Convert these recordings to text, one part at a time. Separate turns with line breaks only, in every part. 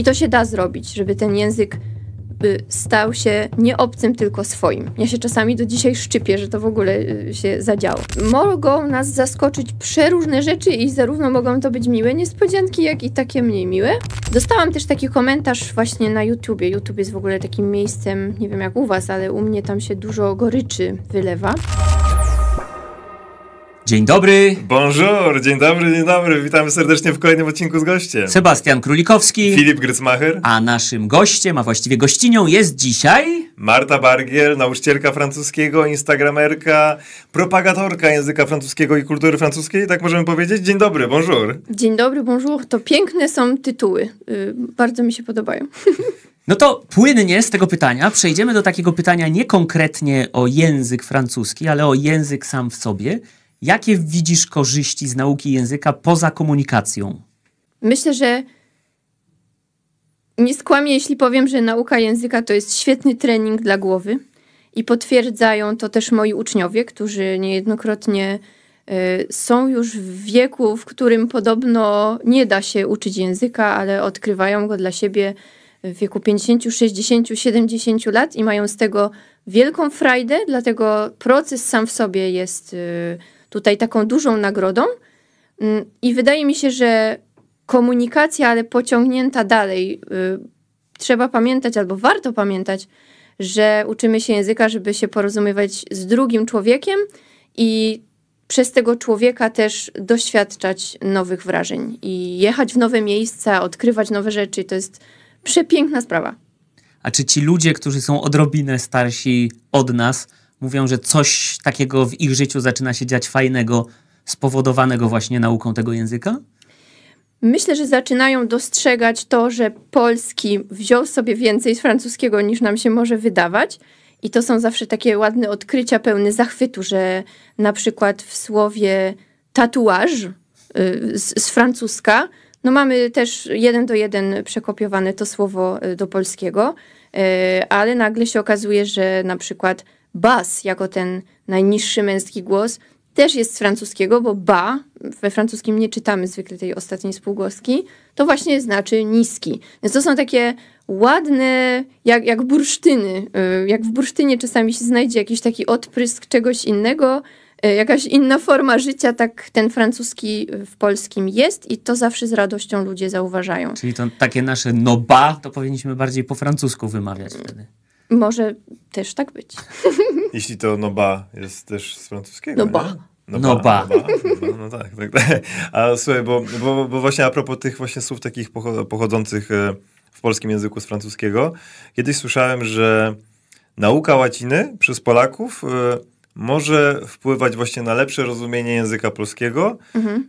I to się da zrobić, żeby ten język y, stał się nie obcym, tylko swoim. Ja się czasami do dzisiaj szczypię, że to w ogóle y, się zadziało. Mogą nas zaskoczyć przeróżne rzeczy i zarówno mogą to być miłe niespodzianki, jak i takie mniej miłe. Dostałam też taki komentarz właśnie na YouTubie. YouTube jest w ogóle takim miejscem, nie wiem jak u was, ale u mnie tam się dużo goryczy wylewa.
Dzień dobry.
Bonjour, dzień dobry, dzień dobry. Witamy serdecznie w kolejnym odcinku z gościem.
Sebastian Królikowski. Filip Grycmacher. A naszym gościem, a właściwie gościnią jest dzisiaj... Marta Bargiel,
nauczycielka francuskiego, instagramerka, propagatorka języka francuskiego i kultury francuskiej,
tak możemy powiedzieć. Dzień dobry, bonjour.
Dzień dobry, bonjour. To piękne są tytuły. Yy, bardzo mi się podobają.
No to płynnie z tego pytania przejdziemy do takiego pytania nie konkretnie o język francuski, ale o język sam w sobie. Jakie widzisz korzyści z nauki języka poza komunikacją?
Myślę, że nie skłamię, jeśli powiem, że nauka języka to jest świetny trening dla głowy i potwierdzają to też moi uczniowie, którzy niejednokrotnie y, są już w wieku, w którym podobno nie da się uczyć języka, ale odkrywają go dla siebie w wieku 50, 60, 70 lat i mają z tego wielką frajdę, dlatego proces sam w sobie jest y, tutaj taką dużą nagrodą. Mm, I wydaje mi się, że komunikacja, ale pociągnięta dalej, y, trzeba pamiętać albo warto pamiętać, że uczymy się języka, żeby się porozumiewać z drugim człowiekiem i przez tego człowieka też doświadczać nowych wrażeń i jechać w nowe miejsca, odkrywać nowe rzeczy. To jest przepiękna sprawa.
A czy ci ludzie, którzy są odrobinę starsi od nas, mówią, że coś takiego w ich życiu zaczyna się dziać fajnego, spowodowanego właśnie nauką tego języka?
Myślę, że zaczynają dostrzegać to, że polski wziął sobie więcej z francuskiego niż nam się może wydawać. I to są zawsze takie ładne odkrycia, pełne zachwytu, że na przykład w słowie tatuaż y, z, z francuska, no mamy też jeden do jeden przekopiowane to słowo y, do polskiego, y, ale nagle się okazuje, że na przykład bas jako ten najniższy męski głos też jest z francuskiego, bo ba, we francuskim nie czytamy zwykle tej ostatniej spółgłoski, to właśnie znaczy niski. Więc to są takie ładne, jak, jak bursztyny. Y, jak w bursztynie czasami się znajdzie jakiś taki odprysk czegoś innego, y, jakaś inna forma życia, tak ten francuski w polskim jest i to zawsze z radością ludzie zauważają.
Czyli to takie nasze no ba, to powinniśmy bardziej po francusku wymawiać wtedy.
Może też tak być.
Jeśli to noba jest też z francuskiego. Noba. Nie? No, ba. No,
tak, tak, tak. A słuchaj, bo, bo, bo, właśnie a propos tych właśnie słów takich pochodzących e, w polskim języku z francuskiego, kiedyś słyszałem, że nauka łaciny przez Polaków e, może wpływać właśnie na lepsze rozumienie języka polskiego, mhm.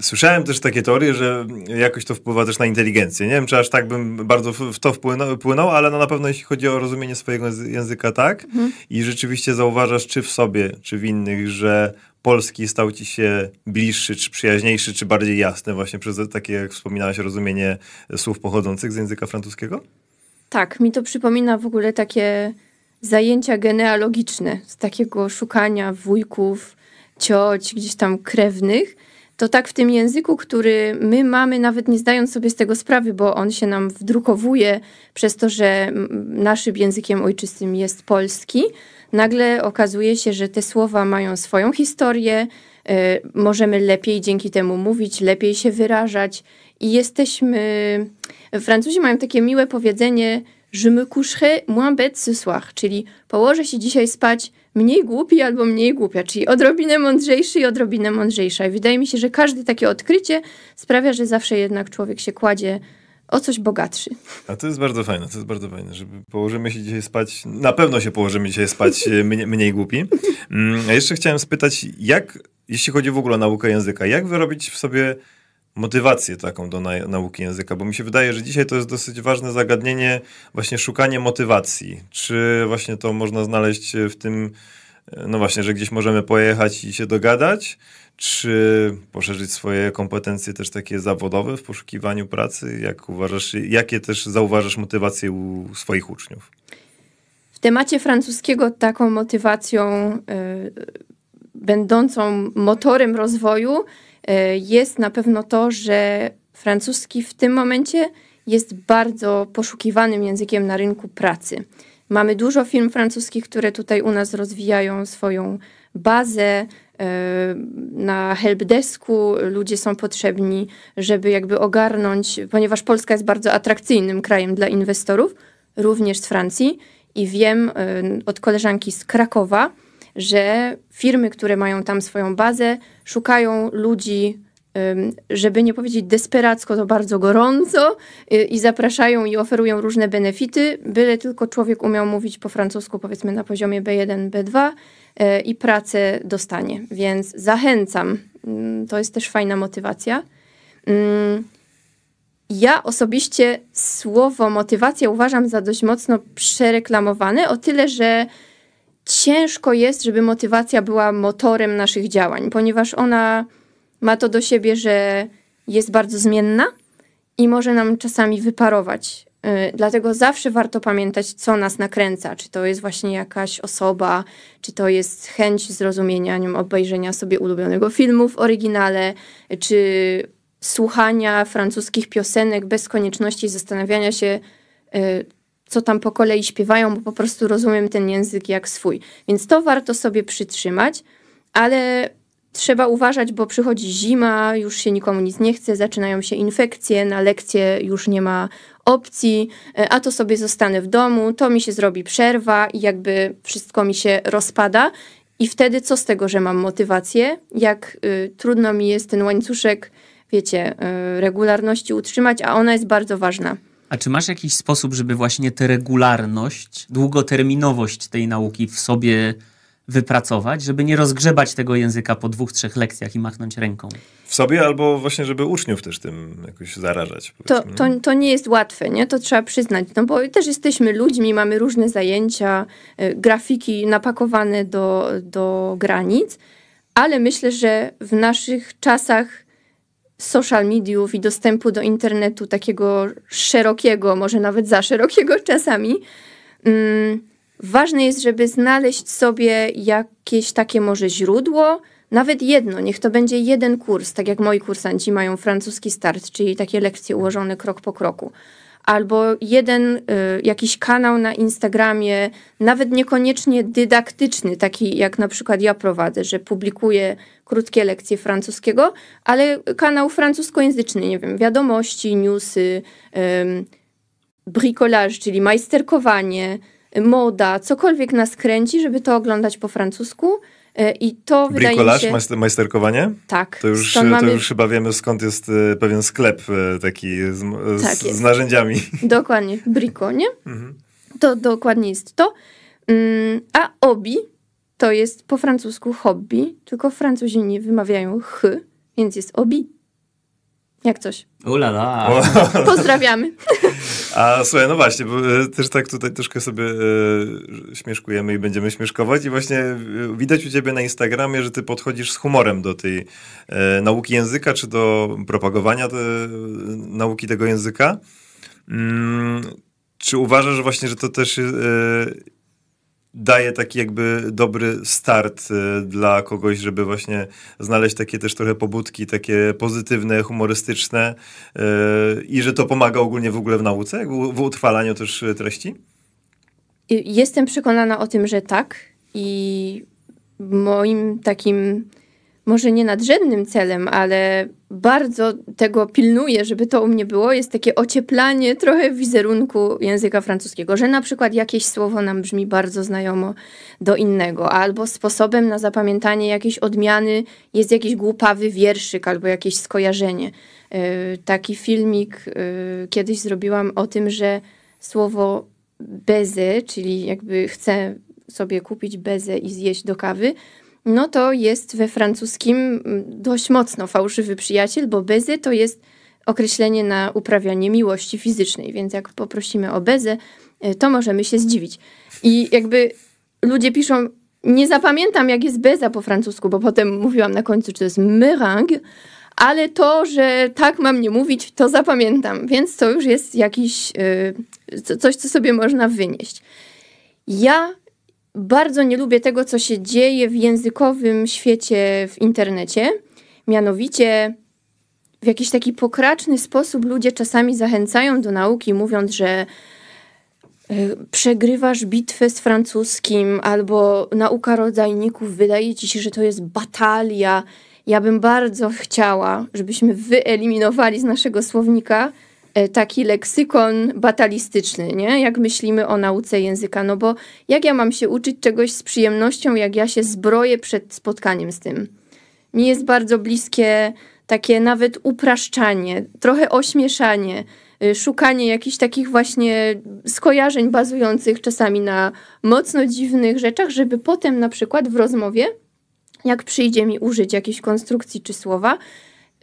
Słyszałem też takie teorie, że jakoś to wpływa też na inteligencję. Nie wiem, czy aż tak bym bardzo w to wpłynął, ale no na pewno jeśli chodzi o rozumienie swojego języka, tak. Mhm. I rzeczywiście zauważasz, czy w sobie, czy w innych, że polski stał ci się bliższy, czy przyjaźniejszy, czy bardziej jasny właśnie przez takie, jak wspominałaś, rozumienie słów pochodzących z języka francuskiego?
Tak, mi to przypomina w ogóle takie zajęcia genealogiczne, z takiego szukania wujków, cioć, gdzieś tam krewnych – to tak w tym języku, który my mamy, nawet nie zdając sobie z tego sprawy, bo on się nam wdrukowuje przez to, że naszym językiem ojczystym jest polski, nagle okazuje się, że te słowa mają swoją historię, e, możemy lepiej dzięki temu mówić, lepiej się wyrażać i jesteśmy. Francuzi mają takie miłe powiedzenie, że me couche moins bête ce soir, czyli położę się dzisiaj spać mniej głupi albo mniej głupia, czyli odrobinę mądrzejszy i odrobinę mądrzejsza. I wydaje mi się, że każde takie odkrycie sprawia, że zawsze jednak człowiek się kładzie o coś bogatszy.
A to jest bardzo fajne, to jest bardzo fajne, Żeby położymy się dzisiaj spać, na pewno się położymy dzisiaj spać e, mniej, mniej głupi. Mm, a jeszcze chciałem spytać, jak, jeśli chodzi w ogóle o naukę języka, jak wyrobić w sobie motywację taką do na nauki języka, bo mi się wydaje, że dzisiaj to jest dosyć ważne zagadnienie, właśnie szukanie motywacji. Czy właśnie to można znaleźć w tym, e, no właśnie, że gdzieś możemy pojechać i się dogadać, czy poszerzyć swoje kompetencje też takie zawodowe w poszukiwaniu pracy? Jak uważasz, jakie też zauważasz motywacje u swoich uczniów?
W temacie francuskiego taką motywacją e, będącą motorem rozwoju E, jest na pewno to, że francuski w tym momencie jest bardzo poszukiwanym językiem na rynku pracy. Mamy dużo firm francuskich, które tutaj u nas rozwijają swoją bazę. E, na helpdesku ludzie są potrzebni, żeby jakby ogarnąć, ponieważ Polska jest bardzo atrakcyjnym krajem dla inwestorów, również z Francji. I wiem e, od koleżanki z Krakowa, że firmy, które mają tam swoją bazę, szukają ludzi, żeby nie powiedzieć desperacko, to bardzo gorąco y, i zapraszają i oferują różne benefity, byle tylko człowiek umiał mówić po francusku, powiedzmy na poziomie B1, B2 y, i pracę dostanie. Więc zachęcam. Mm, to jest też fajna motywacja. Mm, ja osobiście słowo motywacja uważam za dość mocno przereklamowane, o tyle, że ciężko jest, żeby motywacja była motorem naszych działań, ponieważ ona ma to do siebie, że jest bardzo zmienna i może nam czasami wyparować. Y, dlatego zawsze warto pamiętać, co nas nakręca. Czy to jest właśnie jakaś osoba, czy to jest chęć zrozumienia nią, obejrzenia sobie ulubionego filmu w oryginale, czy słuchania francuskich piosenek bez konieczności zastanawiania się, y, co tam po kolei śpiewają, bo po prostu rozumiem ten język jak swój. Więc to warto sobie przytrzymać, ale trzeba uważać, bo przychodzi zima, już się nikomu nic nie chce, zaczynają się infekcje, na lekcje już nie ma opcji, e, a to sobie zostanę w domu, to mi się zrobi przerwa i jakby wszystko mi się rozpada. I wtedy co z tego, że mam motywację? Jak y, trudno mi jest ten łańcuszek, wiecie, y, regularności utrzymać, a ona jest bardzo ważna.
A czy masz jakiś sposób, żeby właśnie tę regularność, długoterminowość tej nauki w sobie wypracować, żeby nie rozgrzebać tego języka po dwóch, trzech lekcjach i machnąć ręką?
W sobie albo właśnie, żeby uczniów też tym jakoś zarażać.
To, to, to nie jest łatwe, nie? To trzeba przyznać, no bo też jesteśmy ludźmi, mamy różne zajęcia, y, grafiki napakowane do, do granic, ale myślę, że w naszych czasach social mediów i dostępu do internetu takiego szerokiego, może nawet za szerokiego czasami, mm, ważne jest, żeby znaleźć sobie jakieś takie może źródło, nawet jedno, niech to będzie jeden kurs, tak jak moi kursanci mają francuski start, czyli takie lekcje ułożone krok po kroku albo jeden y, jakiś kanał na Instagramie, nawet niekoniecznie dydaktyczny, taki jak na przykład ja prowadzę, że publikuję krótkie lekcje francuskiego, ale kanał francuskojęzyczny, nie wiem, wiadomości, newsy, y, bricolage, czyli majsterkowanie, moda, cokolwiek nas kręci, żeby to oglądać po francusku. E, I to Bricolaż, wydaje mi
się... majsterkowanie?
Tak. To już, to już
chyba wiemy skąd jest e, pewien sklep e, taki z, tak z, narzędziami.
Dokładnie. Briko, nie? Mhm. To dokładnie jest to. Mm, a obi to jest po francusku hobby, tylko Francuzi nie wymawiają ch, więc jest obi. Jak coś.
Ulala.
Pozdrawiamy.
A słuchaj, no właśnie, bo e, też tak tutaj troszkę sobie e, śmieszkujemy i będziemy śmieszkować i właśnie e, widać u ciebie na Instagramie, że ty podchodzisz z humorem do tej e, nauki języka, czy do propagowania te, e, nauki tego języka. Mm, czy uważasz właśnie, że to też e, daje taki jakby dobry start y, dla kogoś, żeby właśnie znaleźć takie też trochę pobudki, takie pozytywne, humorystyczne y, i że to pomaga ogólnie w ogóle w nauce, w utrwalaniu też y, treści?
Jestem przekonana o tym, że tak i moim takim może nie nadrzędnym celem, ale bardzo tego pilnuję, żeby to u mnie było, jest takie ocieplanie trochę wizerunku języka francuskiego, że na przykład jakieś słowo nam brzmi bardzo znajomo do innego, albo sposobem na zapamiętanie jakiejś odmiany jest jakiś głupawy wierszyk albo jakieś skojarzenie. Yy, taki filmik yy, kiedyś zrobiłam o tym, że słowo beze, czyli jakby chcę sobie kupić bezę i zjeść do kawy, no to jest we francuskim mm, dość mocno fałszywy przyjaciel, bo bezę to jest określenie na uprawianie miłości fizycznej, więc jak poprosimy o bezę, e, to możemy się zdziwić. I jakby ludzie piszą, nie zapamiętam jak jest beza po francusku, bo potem mówiłam na końcu, czy to jest meringue, ale to, że tak mam nie mówić, to zapamiętam, więc to już jest jakiś, e, coś, co sobie można wynieść. Ja bardzo nie lubię tego, co się dzieje w językowym świecie w internecie. Mianowicie w jakiś taki pokraczny sposób ludzie czasami zachęcają do nauki, mówiąc, że e, przegrywasz bitwę z francuskim, albo nauka rodzajników wydaje ci się, że to jest batalia. Ja bym bardzo chciała, żebyśmy wyeliminowali z naszego słownika E, taki leksykon batalistyczny, nie? jak myślimy o nauce języka. No bo jak ja mam się uczyć czegoś z przyjemnością, jak ja się zbroję przed spotkaniem z tym? Mi jest bardzo bliskie takie nawet upraszczanie, trochę ośmieszanie, y, szukanie jakichś takich właśnie skojarzeń bazujących czasami na mocno dziwnych rzeczach, żeby potem na przykład w rozmowie, jak przyjdzie mi użyć jakiejś konstrukcji czy słowa,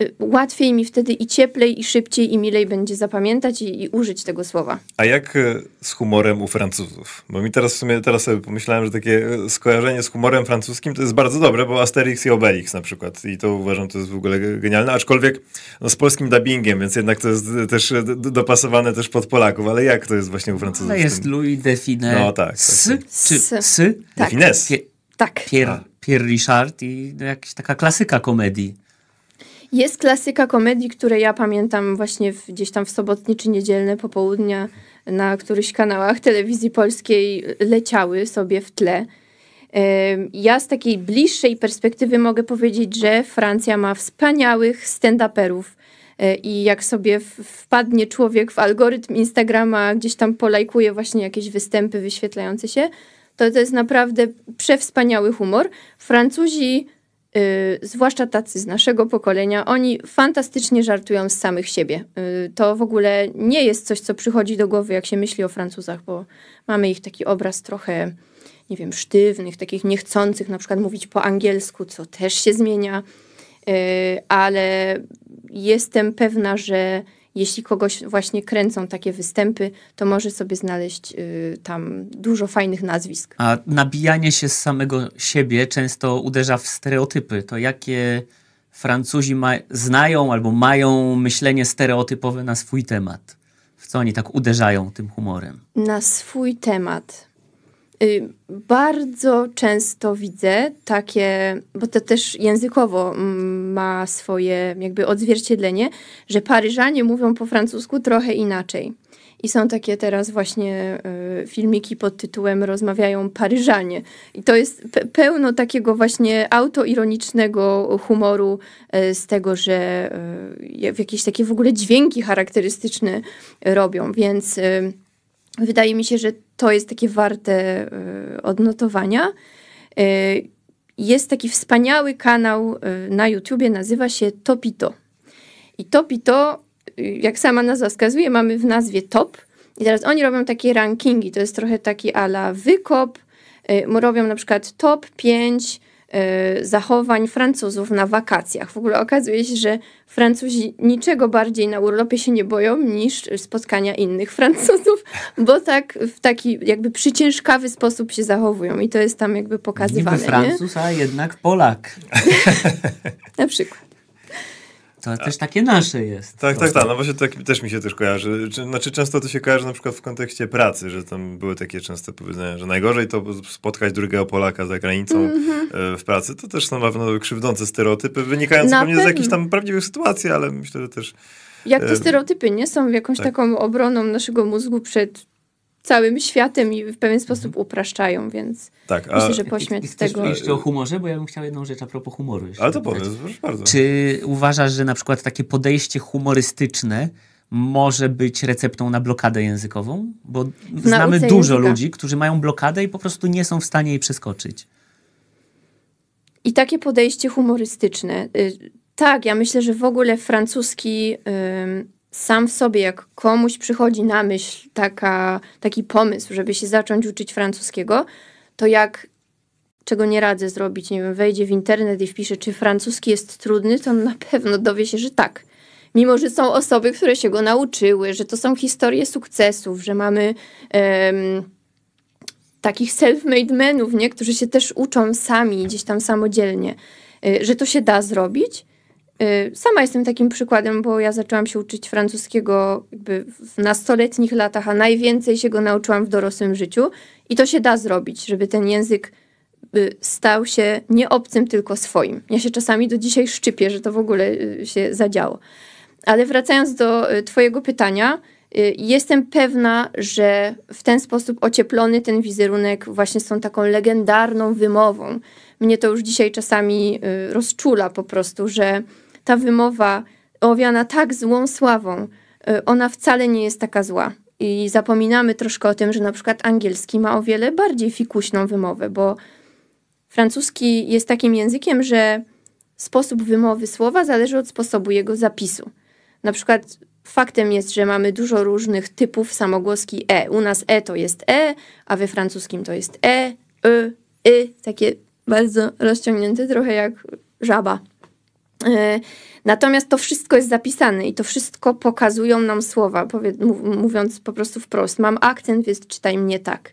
Y, łatwiej mi wtedy i cieplej, i szybciej, i milej będzie zapamiętać i, i, użyć tego
słowa. A jak y, z humorem u Francuzów? Bo mi teraz w sumie teraz sobie pomyślałem, że takie y, skojarzenie z humorem francuskim to jest bardzo dobre, bo Asterix i Obelix na przykład. I to uważam, to jest w ogóle genialne, aczkolwiek no, z polskim dubbingiem, więc jednak to jest też dopasowane też pod Polaków.
Ale jak to jest właśnie u Francuzów? To jest Louis de No tak. tak, tak. S, S? Tak. De Pier, tak. Pier, Pierre Richard i jakaś taka klasyka komedii.
Jest klasyka komedii, które ja pamiętam właśnie w, gdzieś tam w sobotnie czy niedzielne popołudnia na któryś kanałach telewizji polskiej leciały sobie w tle. Ja z takiej bliższej perspektywy mogę powiedzieć, że Francja ma wspaniałych stand-uperów. E, I jak sobie wpadnie człowiek w algorytm Instagrama, gdzieś tam polajkuje właśnie jakieś występy wyświetlające się, to to jest naprawdę przewspaniały humor. Francuzi Y, zwłaszcza tacy z naszego pokolenia, oni fantastycznie żartują z samych siebie. Y, to w ogóle nie jest coś, co przychodzi do głowy, jak się myśli o Francuzach, bo mamy ich taki obraz trochę, nie wiem, sztywnych, takich niechcących, na przykład mówić po angielsku, co też się zmienia, y, ale jestem pewna, że jeśli kogoś właśnie kręcą takie występy, to może sobie znaleźć y, tam dużo fajnych nazwisk.
A nabijanie się z samego siebie często uderza w stereotypy. To jakie Francuzi ma, znają albo mają myślenie stereotypowe na swój temat? W co oni tak uderzają tym humorem?
Na swój temat. Y, bardzo często widzę takie, bo to też językowo mm, ma swoje jakby odzwierciedlenie, że Paryżanie mówią po francusku trochę inaczej. I są takie teraz właśnie y, filmiki pod tytułem Rozmawiają Paryżanie. I to jest pe pełno takiego właśnie autoironicznego humoru y, z tego, że y, jakieś takie w ogóle dźwięki charakterystyczne robią. Więc y, Wydaje mi się, że to jest takie warte y, odnotowania. Y, jest taki wspaniały kanał y, na YouTubie, nazywa się Topito. I Topito, jak sama nazwa wskazuje, mamy w nazwie top. I teraz oni robią takie rankingi, to jest trochę taki ala wykop, robią na przykład top 5 Y, zachowań Francuzów na wakacjach. W ogóle okazuje się, że Francuzi niczego bardziej na urlopie się nie boją niż spotkania innych Francuzów, bo tak w taki jakby przyciężkawy sposób się zachowują i to jest tam jakby
pokazywane. Niby Francuz, nie? a jednak Polak. na przykład. To też takie nasze jest. Tak, tak, tak. No
właśnie tak, też mi się też kojarzy. Znaczy często to się kojarzy na przykład w kontekście pracy, że tam były takie częste powiedzenia, że najgorzej to spotkać drugiego Polaka za granicą mm-hmm. w pracy. To też są na pewno krzywdzące stereotypy wynikające na pewnie z jakichś tam prawdziwych sytuacji, ale myślę, że też... Jak te e, stereotypy
nie są jakąś tak. taką obroną naszego mózgu przed całym światem i w pewien sposób upraszczają, więc tak, a... myślę, że pośmiać z tego... Chcesz
jeszcze o humorze? Bo ja bym chciał jedną rzecz a propos humoru. Ale to powiedz, proszę bardzo. Czy uważasz, że na przykład takie podejście humorystyczne może być receptą na blokadę językową? Bo znamy dużo języka. ludzi, którzy mają blokadę i po prostu nie są w stanie jej przeskoczyć.
I takie podejście humorystyczne. Tak, ja myślę, że w ogóle francuski... Yy sam w sobie, jak komuś przychodzi na myśl taka, taki pomysł, żeby się zacząć uczyć francuskiego, to jak czego nie radzę zrobić, nie wiem, wejdzie w internet i wpisze, czy francuski jest trudny, to na pewno dowie się, że tak. Mimo, że są osoby, które się go nauczyły, że to są historie sukcesów, że mamy um, takich self-made menów, nie? którzy się też uczą sami gdzieś tam samodzielnie, y, że to się da zrobić, Y, sama jestem takim przykładem, bo ja zaczęłam się uczyć francuskiego jakby w nastoletnich latach, a najwięcej się go nauczyłam w dorosłym życiu. I to się da zrobić, żeby ten język y, stał się nie obcym, tylko swoim. Ja się czasami do dzisiaj szczypię, że to w ogóle y, się zadziało. Ale wracając do Twojego pytania, jestem pewna, że w ten sposób ocieplony ten wizerunek właśnie z tą taką legendarną wymową. Mnie to już dzisiaj czasami rozczula po prostu, że ta wymowa owiana tak złą sławą, e, ona wcale nie jest taka zła. I zapominamy troszkę o tym, że na przykład angielski ma o wiele bardziej fikuśną wymowę, bo francuski jest takim językiem, że sposób wymowy słowa zależy od sposobu jego zapisu. Na przykład faktem jest, że mamy dużo różnych typów samogłoski e. U nas e to jest e, a we francuskim to jest e, e, e takie bardzo rozciągnięte, trochę jak żaba. Y, natomiast to wszystko jest zapisane i to wszystko pokazują nam słowa, mówiąc po prostu wprost. Mam akcent, więc czytaj mnie tak.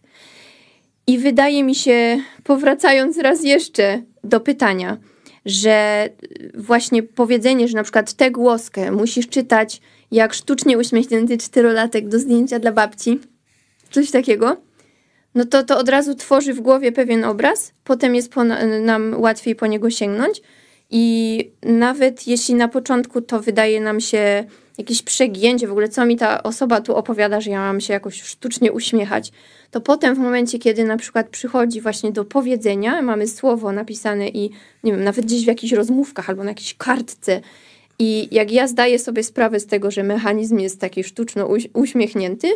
I wydaje mi się, powracając raz jeszcze do pytania, że właśnie powiedzenie, że na przykład tę głoskę musisz czytać jak sztucznie uśmiechnięty czterolatek do zdjęcia dla babci, coś takiego, no to to od razu tworzy w głowie pewien obraz, potem jest nam łatwiej po niego sięgnąć, i nawet jeśli na początku to wydaje nam się jakieś przegięcie, w ogóle co mi ta osoba tu opowiada, że ja mam się jakoś sztucznie uśmiechać, to potem w momencie, kiedy na przykład przychodzi właśnie do powiedzenia, mamy słowo napisane i nie wiem, nawet gdzieś w jakichś rozmówkach albo na jakiejś kartce i jak ja zdaję sobie sprawę z tego, że mechanizm jest taki sztuczno uśmiechnięty,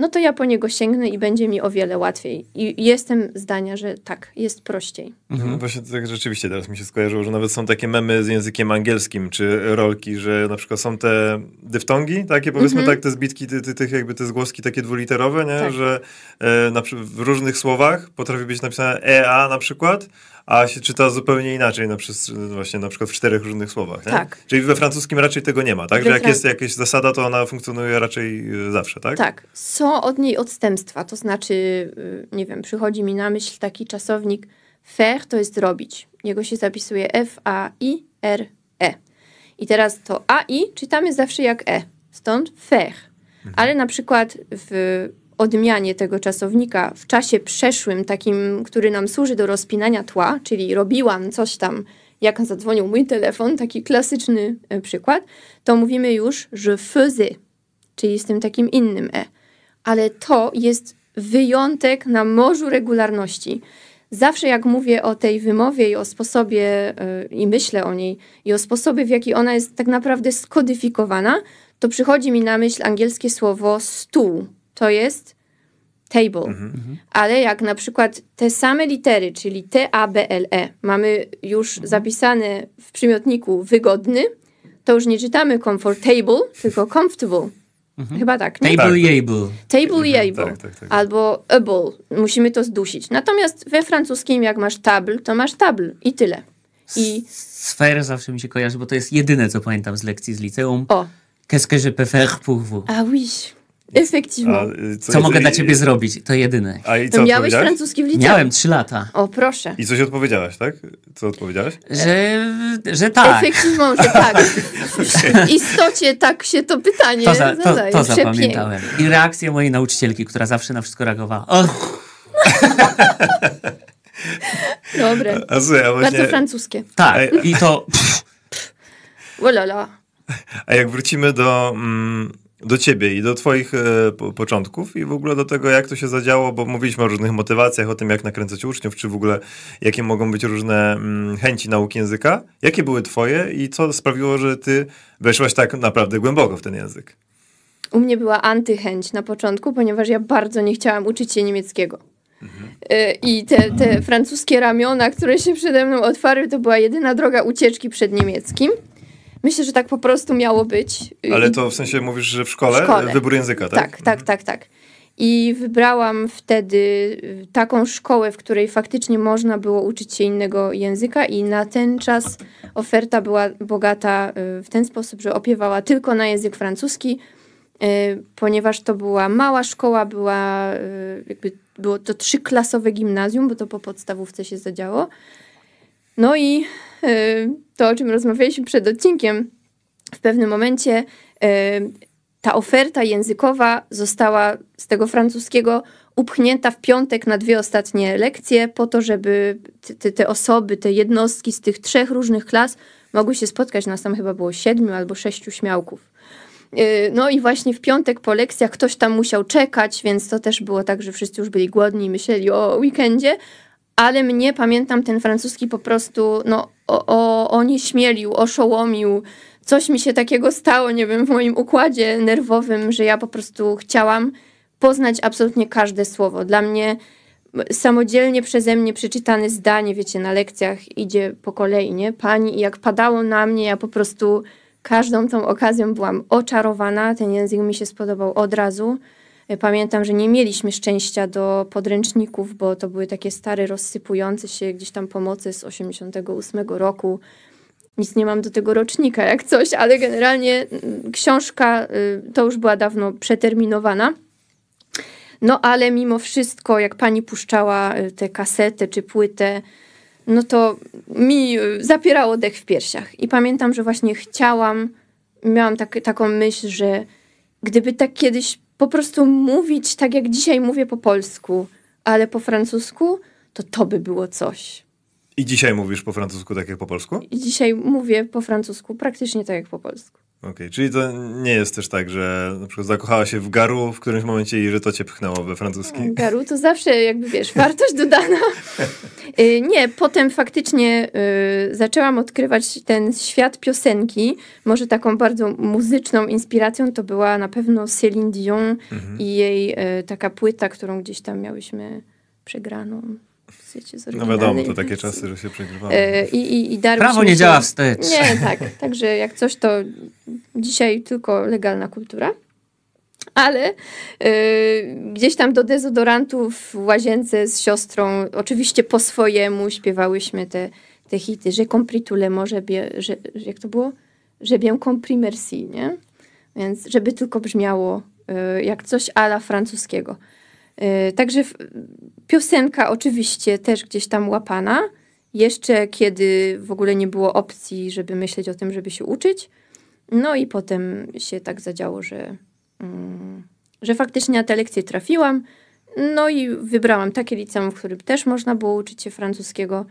no to ja po niego sięgnę i będzie mi o wiele łatwiej. I jestem zdania, że tak, jest
prościej. Mhm. mhm. Właśnie tak rzeczywiście teraz mi się skojarzyło, że nawet są takie memy z językiem angielskim, czy rolki, że na przykład są te dyftongi, takie powiedzmy mhm. tak, te zbitki ty, ty, tych jakby te zgłoski takie dwuliterowe, nie? Tak. że e, na, w różnych słowach potrafi być napisane EA na przykład, a się czyta zupełnie inaczej na, przez, właśnie na przykład w czterech różnych słowach. Nie? Tak. Czyli we francuskim raczej tego nie ma, tak? Że jak jest jakaś zasada, to ona funkcjonuje raczej y, zawsze, tak? Tak.
Są od niej odstępstwa, to znaczy, y, nie wiem, przychodzi mi na myśl taki czasownik faire to jest robić. Jego się zapisuje F, A, I, R, E. I teraz to A, I czytamy zawsze jak E, stąd faire. Mhm. Ale na przykład w odmianie tego czasownika w czasie przeszłym, takim, który nam służy do rozpinania tła, czyli robiłam coś tam, jak zadzwonił mój telefon, taki klasyczny e, przykład, to mówimy już że faisais, czyli z tym takim innym e. Ale to jest wyjątek na morzu regularności. Zawsze jak mówię o tej wymowie i o sposobie, yy, i myślę o niej, i o sposobie, w jaki ona jest tak naprawdę skodyfikowana, to przychodzi mi na myśl angielskie słowo stół, to jest table. Mhm. mhm. Ale jak na przykład te same litery, czyli T, A, B, L, E, mamy już mhm. zapisane w przymiotniku wygodny, to już nie czytamy comfortable, tylko comfortable. Mhm. Chyba tak. Nie? Table tak. able. Table i mhm. able. Tak, tak, tak, Albo able. Musimy to zdusić. Natomiast we francuskim, jak masz table, to masz table i tyle. I...
Sfer zawsze mi się kojarzy, bo to jest jedyne, co pamiętam z lekcji z liceum. O. Qu'est-ce que je peux faire pour vous?
Ah oui. Efektywnie.
Y, co, co, mogę i, dla ciebie i, zrobić? To jedyne. A i co miałeś francuski w liceum? Miałem trzy lata. O, proszę.
I coś odpowiedziałaś, tak? Co odpowiedziałaś? Że, że tak. Efektywną,
że tak. W
istocie tak się to pytanie to za, to, to zapamiętałem.
I reakcję mojej nauczycielki, która zawsze na wszystko reagowała. Dobre. A, słuchaj, a właśnie... Bardzo francuskie. Tak, i to...
Olala.
A jak wrócimy do... Mm, do ciebie i do twoich e, początków i w ogóle do tego, jak to się zadziało, bo mówiliśmy o różnych motywacjach, o tym, jak nakręcać uczniów, czy w ogóle jakie mogą być różne mm, chęci nauki języka. Jakie były twoje i co sprawiło, że ty weszłaś tak naprawdę głęboko w ten język?
U mnie była antychęć na początku, ponieważ ja bardzo nie chciałam uczyć się niemieckiego. Mhm. E, I te, te francuskie ramiona, które się przede mną otwarły, to była jedyna droga ucieczki przed niemieckim. Myślę, że tak po prostu miało być. Y, Ale
to w sensie mówisz, że w szkole, w szkole. wybór języka, tak? Tak,
tak, mhm. tak, tak. I wybrałam wtedy y, taką szkołę, w której faktycznie można było uczyć się innego języka, i na ten czas oferta była bogata y, w ten sposób, że opiewała tylko na język francuski, ponieważ to była mała szkoła, była jakby było to trzyklasowe gimnazjum, bo to po podstawówce się zadziało. No i Y, to o czym rozmawialiśmy przed odcinkiem, w pewnym momencie y, ta oferta językowa została z tego francuskiego upchnięta w piątek na dwie ostatnie lekcje, po to, żeby te, te osoby, te jednostki z tych trzech różnych klas mogły się spotkać. Nas tam chyba było siedmiu albo sześciu śmiałków. Y, no i właśnie w piątek po lekcjach ktoś tam musiał czekać, więc to też było tak, że wszyscy już byli głodni i myśleli o weekendzie, ale mnie, pamiętam, ten francuski po prostu no, o, onieśmielił, oszołomił. Coś mi się takiego stało, nie wiem, w moim układzie nerwowym, że ja po prostu chciałam poznać absolutnie każde słowo. Dla mnie samodzielnie przeze mnie przeczytane zdanie, wiecie, na lekcjach idzie po kolei, nie? Pani, jak padało na mnie, ja po prostu każdą tą okazją byłam oczarowana. Ten język mi się spodobał od razu. E, pamiętam, że nie mieliśmy szczęścia do podręczników, bo to były takie stare, rozsypujące się gdzieś tam pomocy z 88 roku. Nic nie mam do tego rocznika, jak coś, ale generalnie mm, książka y, to już była dawno przeterminowana. No ale mimo wszystko, jak pani puszczała y, tę kasetę czy płytę, no to mi y, zapierało dech w piersiach. I pamiętam, że właśnie chciałam, miałam tak, taką myśl, że gdyby tak kiedyś po prostu mówić tak, jak dzisiaj mówię po polsku, ale po francusku, to to by było coś.
I dzisiaj mówisz po francusku tak jak po polsku?
I dzisiaj mówię po francusku praktycznie tak jak po
polsku. Okej, okay, czyli to nie jest też tak, że na przykład zakochała się w garu w którymś momencie i że to cię pchnęło we francuski? No,
garu to zawsze jakby, wiesz, wartość dodana. Y, nie, potem faktycznie y, zaczęłam odkrywać ten świat piosenki. Może taką bardzo muzyczną inspiracją to była na pewno Céline Dion mhm. i jej y, taka płyta, którą gdzieś tam miałyśmy przegraną z No wiadomo, to
takie czasy, że się przegrywało. E, i, i Dariusz Prawo nie działa wstecz. Nie, tak.
Także jak coś, to dzisiaj tylko legalna kultura. Ale e, gdzieś tam do dezodorantów w łazience z siostrą, oczywiście po swojemu śpiewałyśmy te, te hity, że compritule może, że, jak to było? Że bien comprimersi, nie? Więc żeby tylko brzmiało e, jak coś ala francuskiego. Y, także piosenka oczywiście też gdzieś tam łapana. Jeszcze kiedy w ogóle nie było opcji, żeby myśleć o tym, żeby się uczyć. No i potem się tak zadziało, że, mm, że faktycznie na te lekcje trafiłam. No i wybrałam takie liceum, w którym też można było uczyć się francuskiego.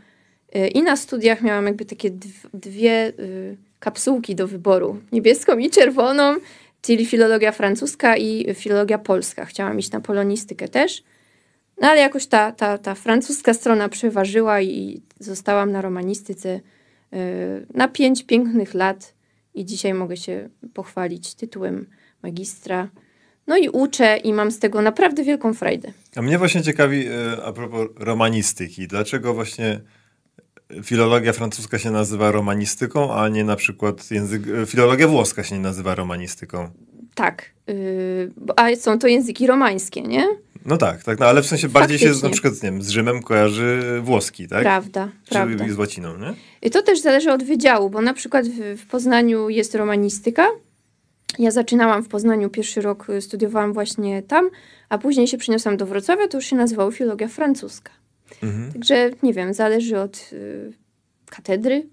Y, I na studiach miałam jakby takie dwie y, kapsułki do wyboru, niebieską i czerwoną czyli filologia francuska i filologia polska. Chciałam iść na polonistykę też, no ale jakoś ta, ta, ta francuska strona przeważyła i zostałam na romanistyce y, na pięć pięknych lat i dzisiaj mogę się pochwalić tytułem magistra. No i uczę i mam z tego naprawdę wielką frajdę.
A mnie właśnie ciekawi y, a propos romanistyki, dlaczego właśnie filologia francuska się nazywa romanistyką, a nie na przykład język, e, filologia włoska się nie nazywa romanistyką.
Tak, yy, a są to języki romańskie, nie?
No tak, tak, no, ale w sensie bardziej Faktycznie. się na przykład nie wiem, z Rzymem kojarzy włoski, tak? Prawda, Czy prawda. z łaciną, nie?
I to też zależy od wydziału, bo na przykład w, w Poznaniu jest romanistyka, ja zaczynałam w Poznaniu pierwszy rok, y, studiowałam właśnie tam, a później się przeniosłam do Wrocławia, to już się nazywało filologia francuska. Mhm. Także nie wiem, zależy od y, katedry.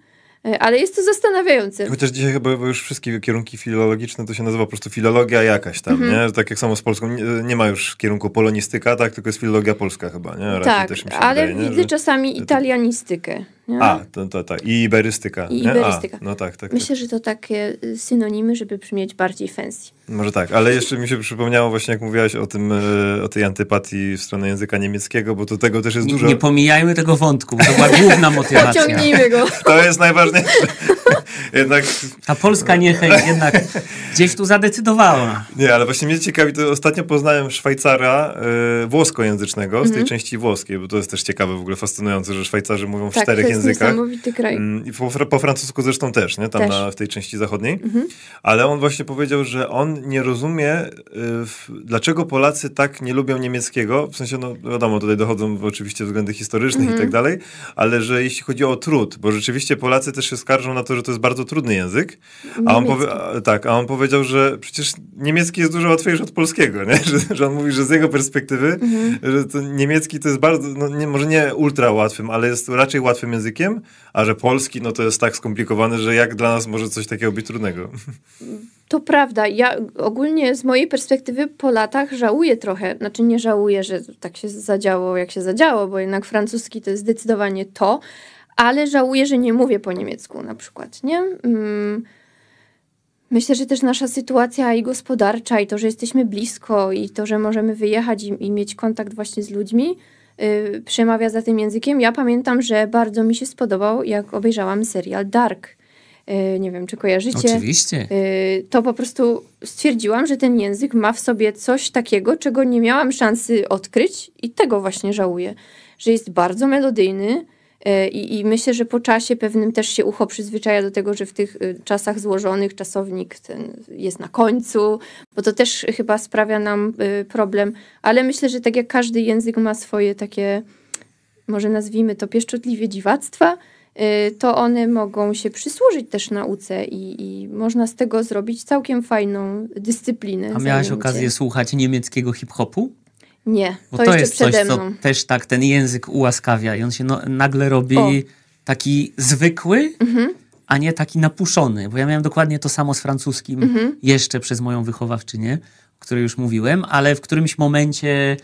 Y, ale jest to zastanawiające. Chociaż
dzisiaj chyba już wszystkie kierunki filologiczne to się nazywa po prostu filologia jakaś tam, mhm. nie? Tak jak samo z Polską, nie, nie, ma już kierunku polonistyka, tak? Tylko jest filologia polska chyba, nie? Raczej tak, ale wydaje, widzę
czasami italianistykę. Nie? A,
to, to, tak. I iberystyka. I iberystyka. A, no tak, tak. tak.
Myślę, tak. że to takie y, synonimy, żeby brzmieć bardziej fancy.
Może tak, ale jeszcze mi się przypomniało właśnie, jak mówiłaś o tym, y, o tej antypatii w stronę języka niemieckiego, bo to tego też jest nie, dużo. Nie
pomijajmy tego wątku, bo to była
główna motywacja. Pociągnijmy go. To jest najważniejsze jednak... Ta polska niechęć
jednak gdzieś tu zadecydowała.
Nie, ale właśnie mnie ciekawi, to ostatnio poznałem Szwajcara y, włoskojęzycznego, z tej mhm. części włoskiej, bo to jest też ciekawe, w ogóle fascynujące, że Szwajcarzy mówią w tak, czterech językach. niesamowity kraj. Mm, I po, po, francusku zresztą też, nie? Tam też. Na, w tej części zachodniej. Mm. Ale on właśnie powiedział, że on nie rozumie, y, w, dlaczego Polacy tak nie lubią niemieckiego, w sensie, no wiadomo, tutaj dochodzą oczywiście względy historyczne mm. i mhm. tak dalej, ale że jeśli chodzi o trud, bo rzeczywiście Polacy też się skarżą na to, że to jest bardzo bardzo trudny język. A on, powie, tak, a on powiedział, że przecież niemiecki jest dużo łatwiejszy od polskiego, nie? Że, że on mówi, że z jego perspektywy mhm. że to niemiecki to jest bardzo, no nie, może nie ultra łatwym, ale jest raczej łatwym językiem, a że polski no to jest tak skomplikowany, że jak dla nas może coś takiego być trudnego.
To prawda. Ja ogólnie z mojej perspektywy po latach żałuję trochę. Znaczy nie żałuję, że tak się zadziało, jak się zadziało, bo jednak francuski to jest zdecydowanie to, ale żałuję, że nie mówię po niemiecku na przykład, nie? Mm. Myślę, że też nasza sytuacja i gospodarcza, i to, że jesteśmy blisko, i to, że możemy wyjechać i, i mieć kontakt właśnie z ludźmi, yy, przemawia za tym językiem. Ja pamiętam, że bardzo mi się spodobał, jak obejrzałam serial Dark. Y, nie wiem, czy kojarzycie. Oczywiście. Y, to po prostu stwierdziłam, że ten język ma w sobie coś takiego, czego nie miałam szansy odkryć, i tego właśnie żałuję, że jest bardzo melodyjny E, I, I, myślę, że po czasie pewnym też się ucho przyzwyczaja do tego, że w tych y, czasach złożonych czasownik ten jest na końcu, bo to też chyba sprawia nam y, problem. Ale myślę, że tak jak każdy język ma swoje takie, może nazwijmy to pieszczotliwie dziwactwa, y, to one mogą się przysłużyć też nauce i, i można z tego zrobić całkiem fajną dyscyplinę. A miałaś zajęcie. okazję
słuchać niemieckiego hip-hopu? Nie, Bo to, jest coś, mną. co też tak ten język ułaskawia i on się no, nagle robi o. taki zwykły, mhm. a nie taki napuszony. Bo ja miałem dokładnie to samo z francuskim mhm. jeszcze przez moją wychowawczynię, o której już mówiłem, ale w którymś momencie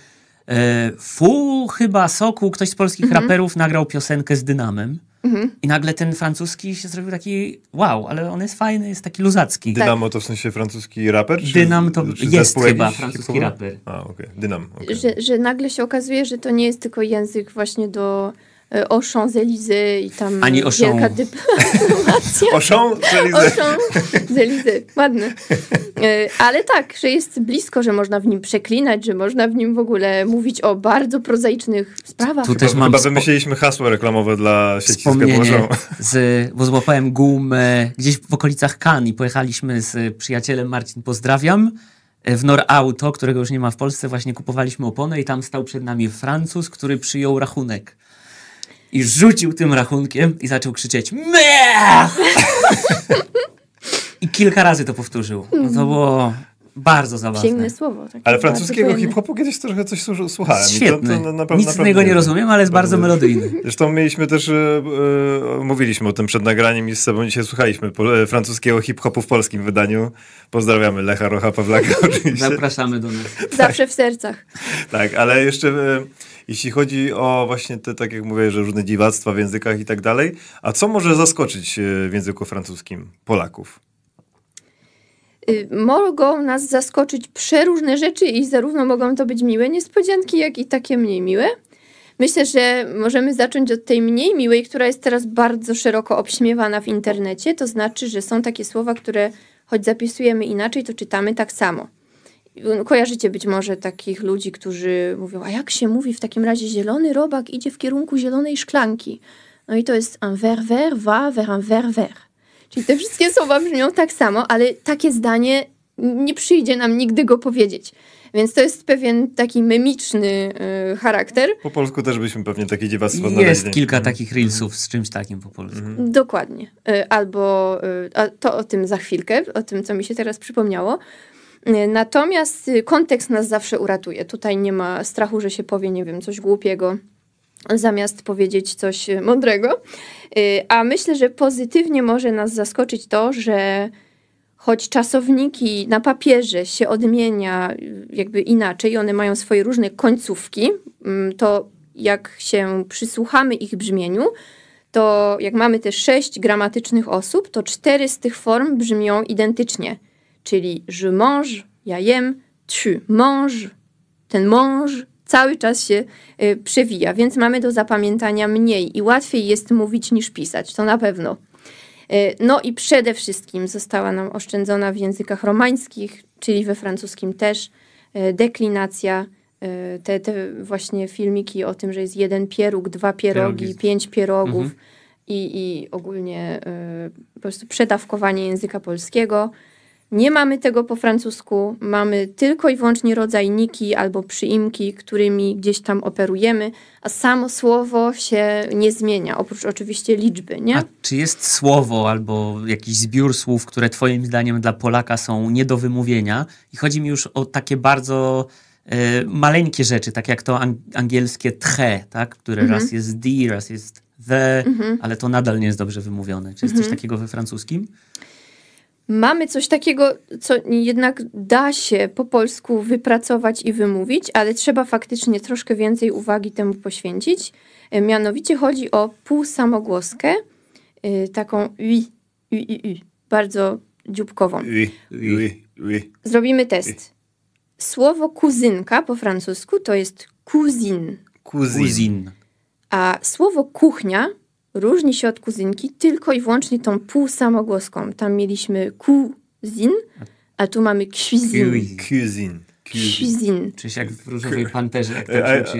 e, fu, chyba soku, ktoś z polskich mhm. raperów nagrał piosenkę z dynamem. Mhm. I nagle ten francuski się zrobił taki wow, ale on jest fajny, jest taki luzacki. Dynamo tak. to w sensie francuski
raper? Czy, Dynam to czy jest chyba francuski raper. A, okej. Okay. Dynam, okay.
Że, że nagle się okazuje, że to nie jest tylko język właśnie do Y, o Champs-Élysées i tam Ani Auchan. wielka dyplomacja. Auchan-Élysées. Ładne. Y, ale tak, że jest blisko, że można w nim przeklinać, że można w nim w ogóle mówić o bardzo prozaicznych sprawach. Tu też chyba, mam chyba
wymyśliliśmy hasło reklamowe dla sieci z, bo złapałem gumę gdzieś w okolicach Cannes i pojechaliśmy z przyjacielem Marcin, pozdrawiam e, w Norauto, którego już nie ma w Polsce, właśnie kupowaliśmy opony i tam stał przed nami Francuz, który przyjął rachunek i rzucił tym rachunkiem i zaczął krzyczeć Mech! I kilka razy to powtórzył. No to było bardzo zabawne. Piękne
słowo. Tak ale francuskiego hip-hopu kiedyś trochę coś słuchałem. Świetny. To, to na, na, Nic innego nie rozumiem, ale jest bardzo, bardzo melodyjny. Zresztą mieliśmy też, e, e, mówiliśmy o tym przed nagraniem i z sobą dzisiaj słuchaliśmy po, e, francuskiego hip-hopu w polskim wydaniu. Pozdrawiamy Lecha Rocha Pawlaka Zapraszamy
do nas. Tak.
Zawsze w sercach.
Tak, ale jeszcze... jeśli chodzi o właśnie te, tak jak mówię, że różne dziwactwa w językach i tak dalej, a co może zaskoczyć w języku francuskim Polaków?
Y, mogą nas zaskoczyć przeróżne rzeczy i zarówno mogą to być miłe niespodzianki, jak i takie mniej miłe. Myślę, że możemy zacząć od tej mniej miłej, która jest teraz bardzo szeroko obśmiewana w internecie. To znaczy, że są takie słowa, które choć zapisujemy inaczej, to czytamy tak samo. Kojarzycie być może takich ludzi, którzy mówią: A jak się mówi w takim razie, zielony robak idzie w kierunku zielonej szklanki? No i to jest un ver verre, va, vers un ver verre. Czyli te wszystkie słowa brzmią tak samo, ale takie zdanie nie przyjdzie nam nigdy go powiedzieć. Więc to jest pewien taki memiczny y, charakter.
Po polsku też byśmy pewnie takie dziwactwo znaleźli. Jest kilka mhm. takich reelsów
z czymś takim po polsku. Mhm.
Dokładnie. Y, albo y, to o tym za chwilkę, o tym, co mi się teraz przypomniało. Y, natomiast kontekst nas zawsze uratuje. Tutaj nie ma strachu, że się powie, nie wiem, coś głupiego zamiast powiedzieć coś e, mądrego. E, a myślę, że pozytywnie może nas zaskoczyć to, że choć czasowniki na papierze się odmienia e, jakby inaczej, one mają swoje różne końcówki, mm, to jak się przysłuchamy ich brzmieniu, to jak mamy te sześć gramatycznych osób, to cztery z tych form brzmią identycznie, czyli je mange, ja jem, tu mange, ten mange, cały czas się y, przewija, więc mamy do zapamiętania mniej i łatwiej jest mówić niż pisać, to na pewno. Y, no i przede wszystkim została nam oszczędzona w językach romańskich, czyli we francuskim też, y, deklinacja, te, te właśnie filmiki o tym, że jest jeden pieróg, dwa pierogi, pięć pierogów mhm. i, i ogólnie y, po prostu przedawkowanie języka polskiego. Nie mamy tego po francusku, mamy tylko i wyłącznie rodzajniki albo przyimki, którymi gdzieś tam operujemy, a samo słowo się nie zmienia, oprócz oczywiście liczby, nie? A
czy jest słowo albo jakiś zbiór słów, które twoim zdaniem dla Polaka są nie do wymówienia? I chodzi mi już o takie bardzo e, maleńkie rzeczy, tak jak to angielskie tre, tak? które mhm. raz jest di, raz jest the, mhm. ale to nadal nie jest dobrze wymówione. Czy jest mhm. coś takiego we francuskim?
mamy coś takiego, co jednak da się po polsku wypracować i wymówić, ale trzeba faktycznie troszkę więcej uwagi temu poświęcić. E, mianowicie chodzi o półsamogłoskę, e, taką i, i, i, i, bardzo dzióbkową.
I, i, i.
Zrobimy test. Słowo kuzynka po francusku to jest cousin.
Cousin.
A słowo kuchnia różni się od kuzynki tylko i wyłącznie tą półsamogłoską. Tam mieliśmy kuzin, a tu mamy kwizin.
Cuisine.
Cuisine.
Czyś jak w różowej panterze. się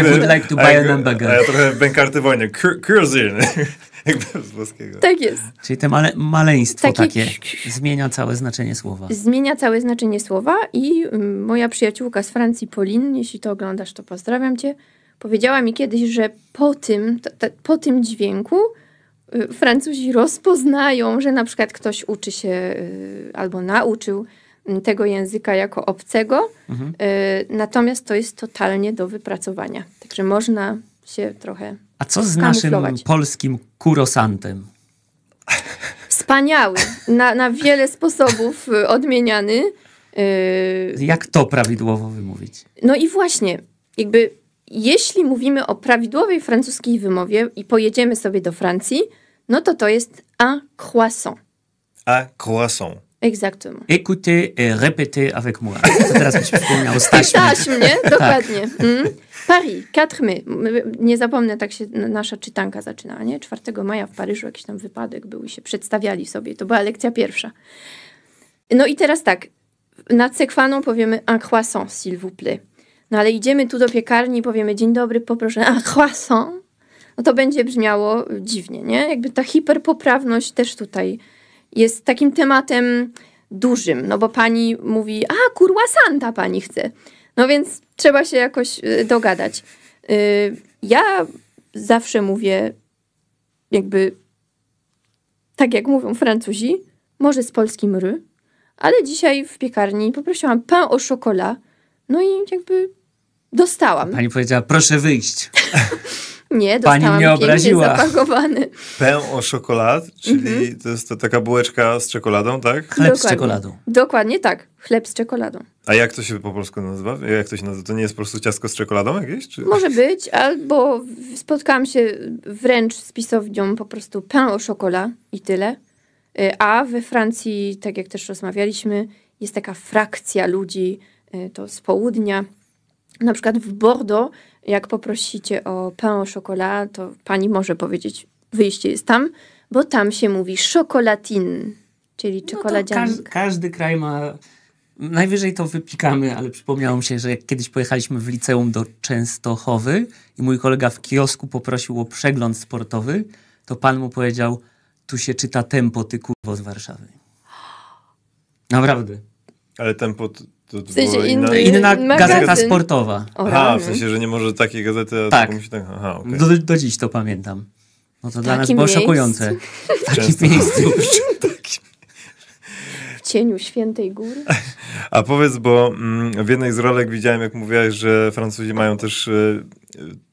I, would like to buy a number A ja
trochę bękarty wojny. Cuisine.
Jakby z włoskiego. Tak
jest. Czyli to
male, maleństwo takie, takie zmienia całe znaczenie słowa.
Zmienia całe znaczenie słowa i mm, moja przyjaciółka z Francji, Polin, jeśli to oglądasz, to pozdrawiam cię Powiedziała mi kiedyś, że po tym, po tym dźwięku y, Francuzi rozpoznają, że na przykład ktoś uczy się y, albo nauczył mm, tego języka jako obcego, mhm. y, natomiast to jest totalnie do wypracowania. Także można się trochę. A co z naszym
polskim kurosantem?
Wspaniały, na, na wiele sposobów y, odmieniany. Y,
Jak to prawidłowo wymówić?
No i właśnie, jakby jeśli mówimy o prawidłowej francuskiej wymowie i pojedziemy sobie do Francji, no to to jest un croissant.
Un croissant.
Exactement.
Écoutez et répétez avec moi. To teraz mi się przypomniało z taśmy. dokładnie. Tak.
Mm. Paris, 4 mai. Nie zapomnę, tak się nasza czytanka zaczynała, nie? 4 maja w Paryżu jakiś tam wypadek był i się przedstawiali sobie. To była lekcja pierwsza. No i teraz tak, nad sekwaną powiemy un croissant, s'il vous plaît. No ale idziemy tu do piekarni i powiemy dzień dobry, poproszę a croissant, no to będzie brzmiało dziwnie, nie? Jakby ta hiperpoprawność też tutaj jest takim tematem dużym, no bo pani mówi, a kurwa santa pani chce. No więc trzeba się jakoś y, dogadać. Y, ja zawsze mówię jakby tak jak mówią Francuzi, może z polskim ry, ale dzisiaj w piekarni poprosiłam pain au chocolat, no i jakby Dostałam.
Pani
powiedziała, proszę wyjść.
Nie, dostałam Pani mnie obraziła. zapakowany.
Pę o szokolad, czyli mm -hmm. to jest to taka bułeczka z czekoladą, tak? Chleb Dokładnie. z czekoladą.
Dokładnie tak, chleb z czekoladą.
A jak to się po polsku nazywa? Jak to się nazywa? To nie jest po prostu ciasto z czekoladą jakieś? Czy... Może być,
albo spotkałam się wręcz z pisownią po prostu pain au chocolat i tyle. Y, a we Francji, tak jak też rozmawialiśmy, jest taka frakcja ludzi, y, to z południa, na przykład w Bordeaux, jak poprosicie o pain au chocolat, to pani może powiedzieć, wyjście jest tam, bo tam się mówi chocolatin, czyli czekoladzianka. No
każdy kraj ma... Najwyżej to wypikamy, ale przypomniało mi się, że jak kiedyś pojechaliśmy w liceum do Częstochowy i mój kolega w kiosku poprosił o przegląd sportowy, to pan mu powiedział, tu się czyta tempo, ty kurwo z Warszawy. Naprawdę. Ale tempo to, w sensie inna, inna gazeta sportowa. aha, w sensie,
że nie może takiej gazety... tak, tak? Aha, okay. do,
do dziś to pamiętam. No to dla nas było szokujące. W takim miejscu.
cieniu Świętej Góry.
A powiedz, bo mm, w jednej z rolek widziałem, jak mówiłaś, że Francuzi mają też y,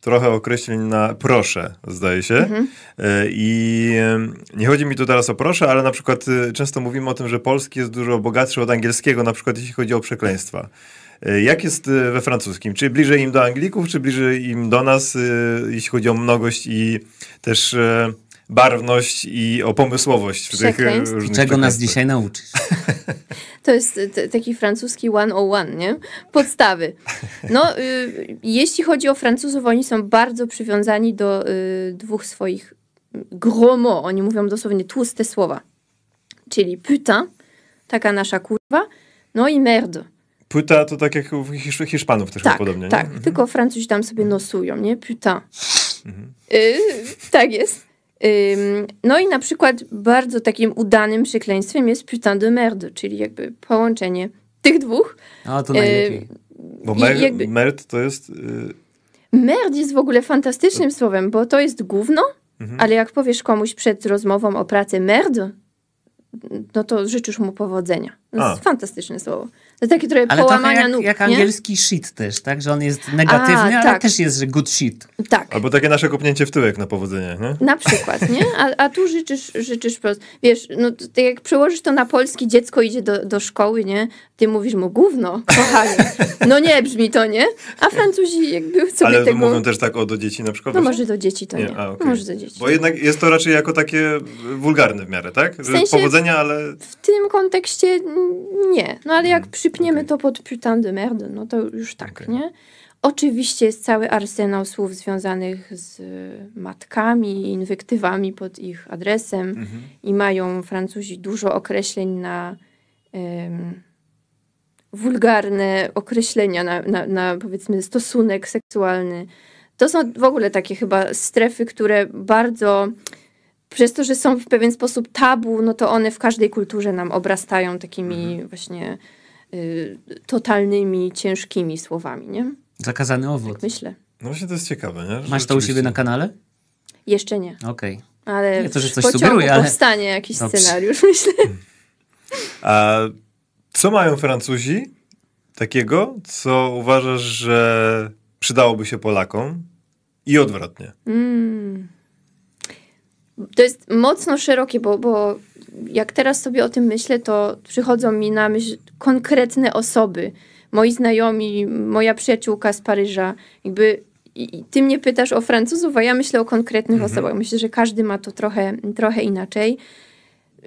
trochę określeń na proszę, zdaje się. Mhm. Y, I nie chodzi mi tu teraz o proszę, ale na przykład y, często mówimy o tym, że polski jest dużo bogatszy od angielskiego, na przykład jeśli chodzi o przekleństwa. Jak jest we francuskim? Czy bliżej im do Anglików, czy bliżej im do nas, jeśli chodzi o mnogość i też e, barwność i o pomysłowość w tych różnych Czego nas dzisiaj nauczysz?
To jest e, taki francuski 101, nie? Podstawy. No, y jeśli chodzi o Francuzów, oni są bardzo przywiązani do y dwóch swoich mm, gromo. Oni mówią dosłownie tłuste słowa. Czyli putain, taka nasza kurwa, no i merde.
Puta to tak jak u Hisz Hiszpanów też tak, podobnie, nie? Tak, mhm.
tylko Francuzi tam sobie nosują, nie? Putain. Mhm. Y tak jest. No i na przykład bardzo takim udanym przekleństwem jest putain de merde, czyli jakby połączenie tych dwóch. A to najlepiej.
Bo mer jakby... merd to jest... Y,
merd jest w ogóle fantastycznym to... słowem, bo to jest gówno, mhm. ale jak powiesz komuś przed rozmową o pracy merd, no to życzysz mu powodzenia. To jest fantastyczne słowo. To takie trochę ale połamania jak, nóg, jak
nie? angielski shit też, tak? Że on
jest negatywny, A, ale tak. też jest, że good shit. Tak. Albo takie nasze kopnięcie w tyłek na powodzenie, nie? Na
przykład, nie? A, a tu życzysz, życzysz prost. Wiesz, no to, jak przełożysz to na polski, dziecko idzie do, do szkoły, nie? Ty mówisz mu gówno, kochanie. No nie, brzmi to, nie? A Francuzi jakby sobie ale tego... Ale mówią
też tak o do dzieci na przykład? No może do dzieci to nie. nie. A, okay. No może do dzieci. Bo jednak jest to raczej jako takie wulgarne w miarę, tak? W sensie, powodzenia, ale... W
tym kontekście nie. No ale jak przy hmm przypniemy okay. to pod putain de merde, no to już tak, okay. nie? Oczywiście jest cały arsenał słów związanych z matkami, inwektywami pod ich adresem mhm. i mają Francuzi dużo określeń na um, wulgarne określenia, na, na, na powiedzmy stosunek seksualny. To są w ogóle takie chyba strefy, które bardzo przez to, że są w pewien sposób tabu, no to one w każdej kulturze nam obrastają takimi mhm. właśnie Y, totalnymi, ciężkimi słowami, nie?
Zakazany owoc. Tak myślę. No właśnie to jest ciekawe, nie? Że Masz to u siebie na kanale? Jeszcze nie. Okej. Okay. Ale nie, to, że coś sugeruje, ale... powstanie jakiś Dobrze. scenariusz,
myślę.
A co mają Francuzi takiego, co uważasz, że przydałoby się Polakom i odwrotnie?
Mm. To jest mocno szerokie, bo, bo jak teraz sobie o tym myślę, to przychodzą mi na myśl konkretne osoby, moi znajomi, moja przyjaciółka z Paryża, jakby i, i ty mnie pytasz o Francuzów, a ja myślę o konkretnych mhm. osobach. Myślę, że każdy ma to trochę, trochę inaczej.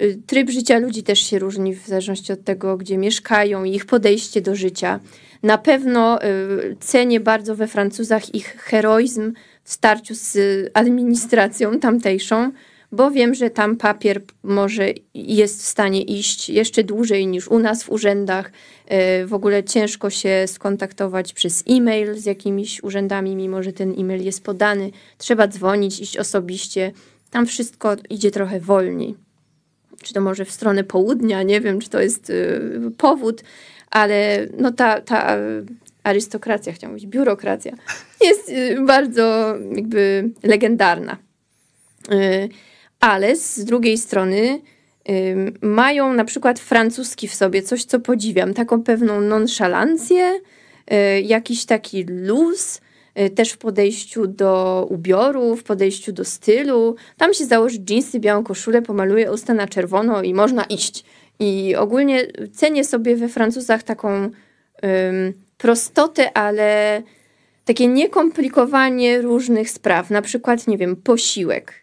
Y, tryb życia ludzi też się różni w zależności od tego, gdzie mieszkają i ich podejście do życia. Na pewno y, cenię bardzo we Francuzach ich heroizm w starciu z administracją tamtejszą, bo wiem, że tam papier może jest w stanie iść jeszcze dłużej niż u nas w urzędach. E, w ogóle ciężko się skontaktować przez e-mail z jakimiś urzędami, mimo że ten e-mail jest podany. Trzeba dzwonić, iść osobiście. Tam wszystko idzie trochę wolniej. Czy to może w stronę południa, nie wiem, czy to jest e, powód, ale no ta, ta arystokracja, chciałam mówić, biurokracja, jest e, bardzo jakby legendarna ale z drugiej strony mają na przykład francuski w sobie coś, co podziwiam, taką pewną nonszalancję, y, jakiś taki luz, y, też w podejściu do ubioru, w podejściu do stylu. Tam się założy dżinsy, białą koszulę, pomaluje usta na czerwono i można iść. I ogólnie cenię sobie we Francuzach taką prostotę, ale takie niekomplikowanie różnych spraw, na przykład, nie wiem, posiłek.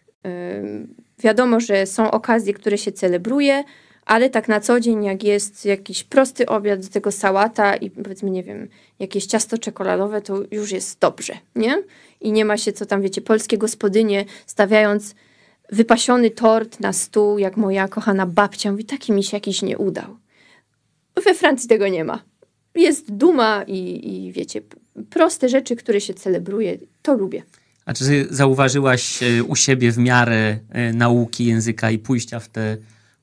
Wiadomo, że są okazje, które się celebruje, ale tak na co dzień, jak jest jakiś prosty obiad, do tego sałata i powiedzmy, nie wiem, jakieś ciasto czekoladowe, to już jest dobrze, nie? I nie ma się co tam, wiecie, polskie gospodynie stawiając wypasiony tort na stół, jak moja kochana babcia mówi, taki mi się jakiś nie udał. We Francji tego nie ma. Jest duma i, i wiecie, proste rzeczy, które się celebruje, to lubię.
A czy zauważyłaś e, u siebie w miarę e, nauki języka i pójścia w tę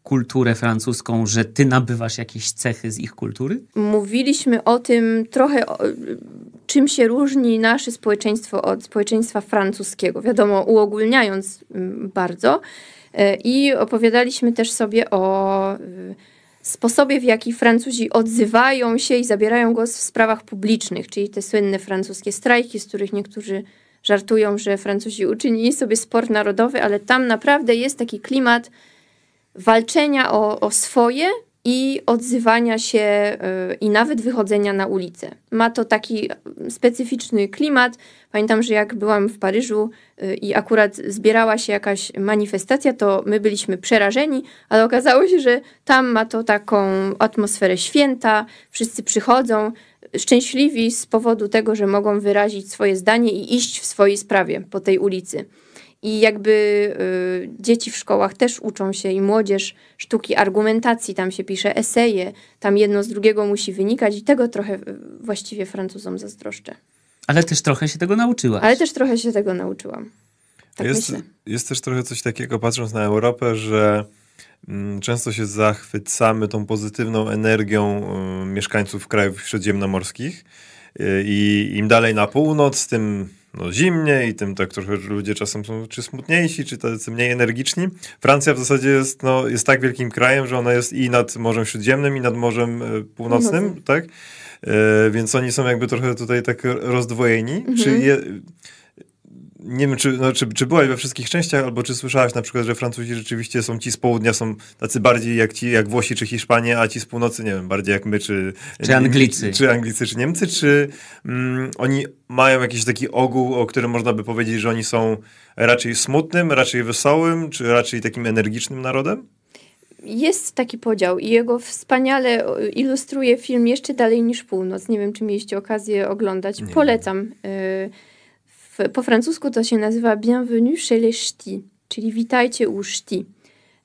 kulturę francuską, że ty nabywasz jakieś cechy z ich kultury?
Mówiliśmy o tym trochę, o, czym się różni nasze społeczeństwo od społeczeństwa francuskiego. Wiadomo, uogólniając mm, bardzo. E, I opowiadaliśmy też sobie o sposobie, w jaki Francuzi odzywają się i zabierają głos w sprawach publicznych, czyli te słynne francuskie strajki, z których niektórzy żartują, że Francuzi uczynili sobie sport narodowy, ale tam naprawdę jest taki klimat walczenia o, o swoje i odzywania się yy, i nawet wychodzenia na ulicę. Ma to taki specyficzny klimat. Pamiętam, że jak byłam w Paryżu yy, i akurat zbierała się jakaś manifestacja, to my byliśmy przerażeni, ale okazało się, że tam ma to taką atmosferę święta, wszyscy przychodzą, szczęśliwi z powodu tego, że mogą wyrazić swoje zdanie i iść w swojej sprawie po tej ulicy. I jakby y, dzieci w szkołach też uczą się i młodzież sztuki argumentacji, tam się pisze eseje, tam jedno z drugiego musi wynikać i tego trochę y, właściwie Francuzom zazdroszczę.
Ale też trochę się tego nauczyłaś.
Ale też trochę się tego nauczyłam. Tak jest, myślę.
jest też trochę
coś takiego, patrząc na Europę, że Mm, często się zachwycamy tą pozytywną energią y, mieszkańców krajów śródziemnomorskich y, i im dalej na północ, tym no, zimniej, tym tak trochę ludzie czasem są czy smutniejsi, czy tacy mniej energiczni. Francja w zasadzie jest, no, jest tak wielkim krajem, że ona jest i nad Morzem Śródziemnym, i nad Morzem y, Północnym, tak? E, więc oni są jakby trochę tutaj tak rozdwojeni. Mhm. Czy je, nie wiem, czy, no, czy, czy byłaś we wszystkich częściach, albo czy słyszałaś na przykład, że Francuzi rzeczywiście są ci z południa, są tacy bardziej jak ci, jak Włosi czy Hiszpanie, a ci z północy, nie wiem, bardziej jak my, czy... Czy Anglicy. Czy Anglicy, czy Niemcy, czy mm, oni mają jakiś taki ogół, o którym można by powiedzieć, że oni są raczej smutnym, raczej wesołym, czy raczej takim energicznym narodem?
jest taki podział i jego wspaniale e, ilustruje film Jeszcze dalej niż północ. Nie wiem, czy mieliście okazję oglądać. Nie. Polecam. E, w, po francusku to się nazywa Bienvenue chez les ch'tis, czyli witajcie u ch'ti.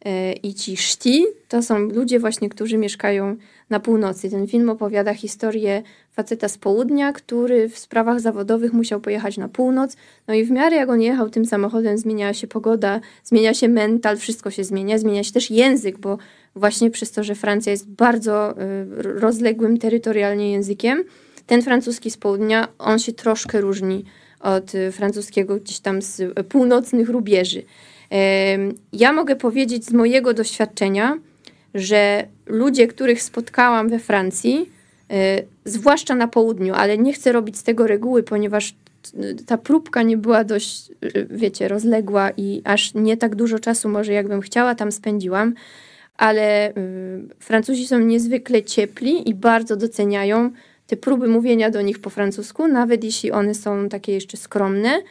E, I ci szti to są ludzie właśnie, którzy mieszkają na północy. Ten film opowiada historię faceta z południa, który w sprawach zawodowych musiał pojechać na północ. No i w miarę jak on jechał tym samochodem, zmieniała się pogoda, zmienia się mental, wszystko się zmienia, zmienia się też język, bo właśnie przez to, że Francja jest bardzo e, rozległym terytorialnie językiem, ten francuski z południa, on się troszkę różni od y, francuskiego gdzieś tam z y, północnych rubieży. Ja mogę powiedzieć z mojego doświadczenia, że ludzie, których spotkałam we Francji, y, zwłaszcza na południu, ale nie chcę robić z tego reguły, ponieważ ta próbka nie była dość, wiecie, rozległa i aż nie tak dużo czasu może jakbym chciała tam spędziłam, ale Francuzi są niezwykle ciepli i bardzo doceniają te próby mówienia do nich po francusku, nawet jeśli one są takie jeszcze skromne,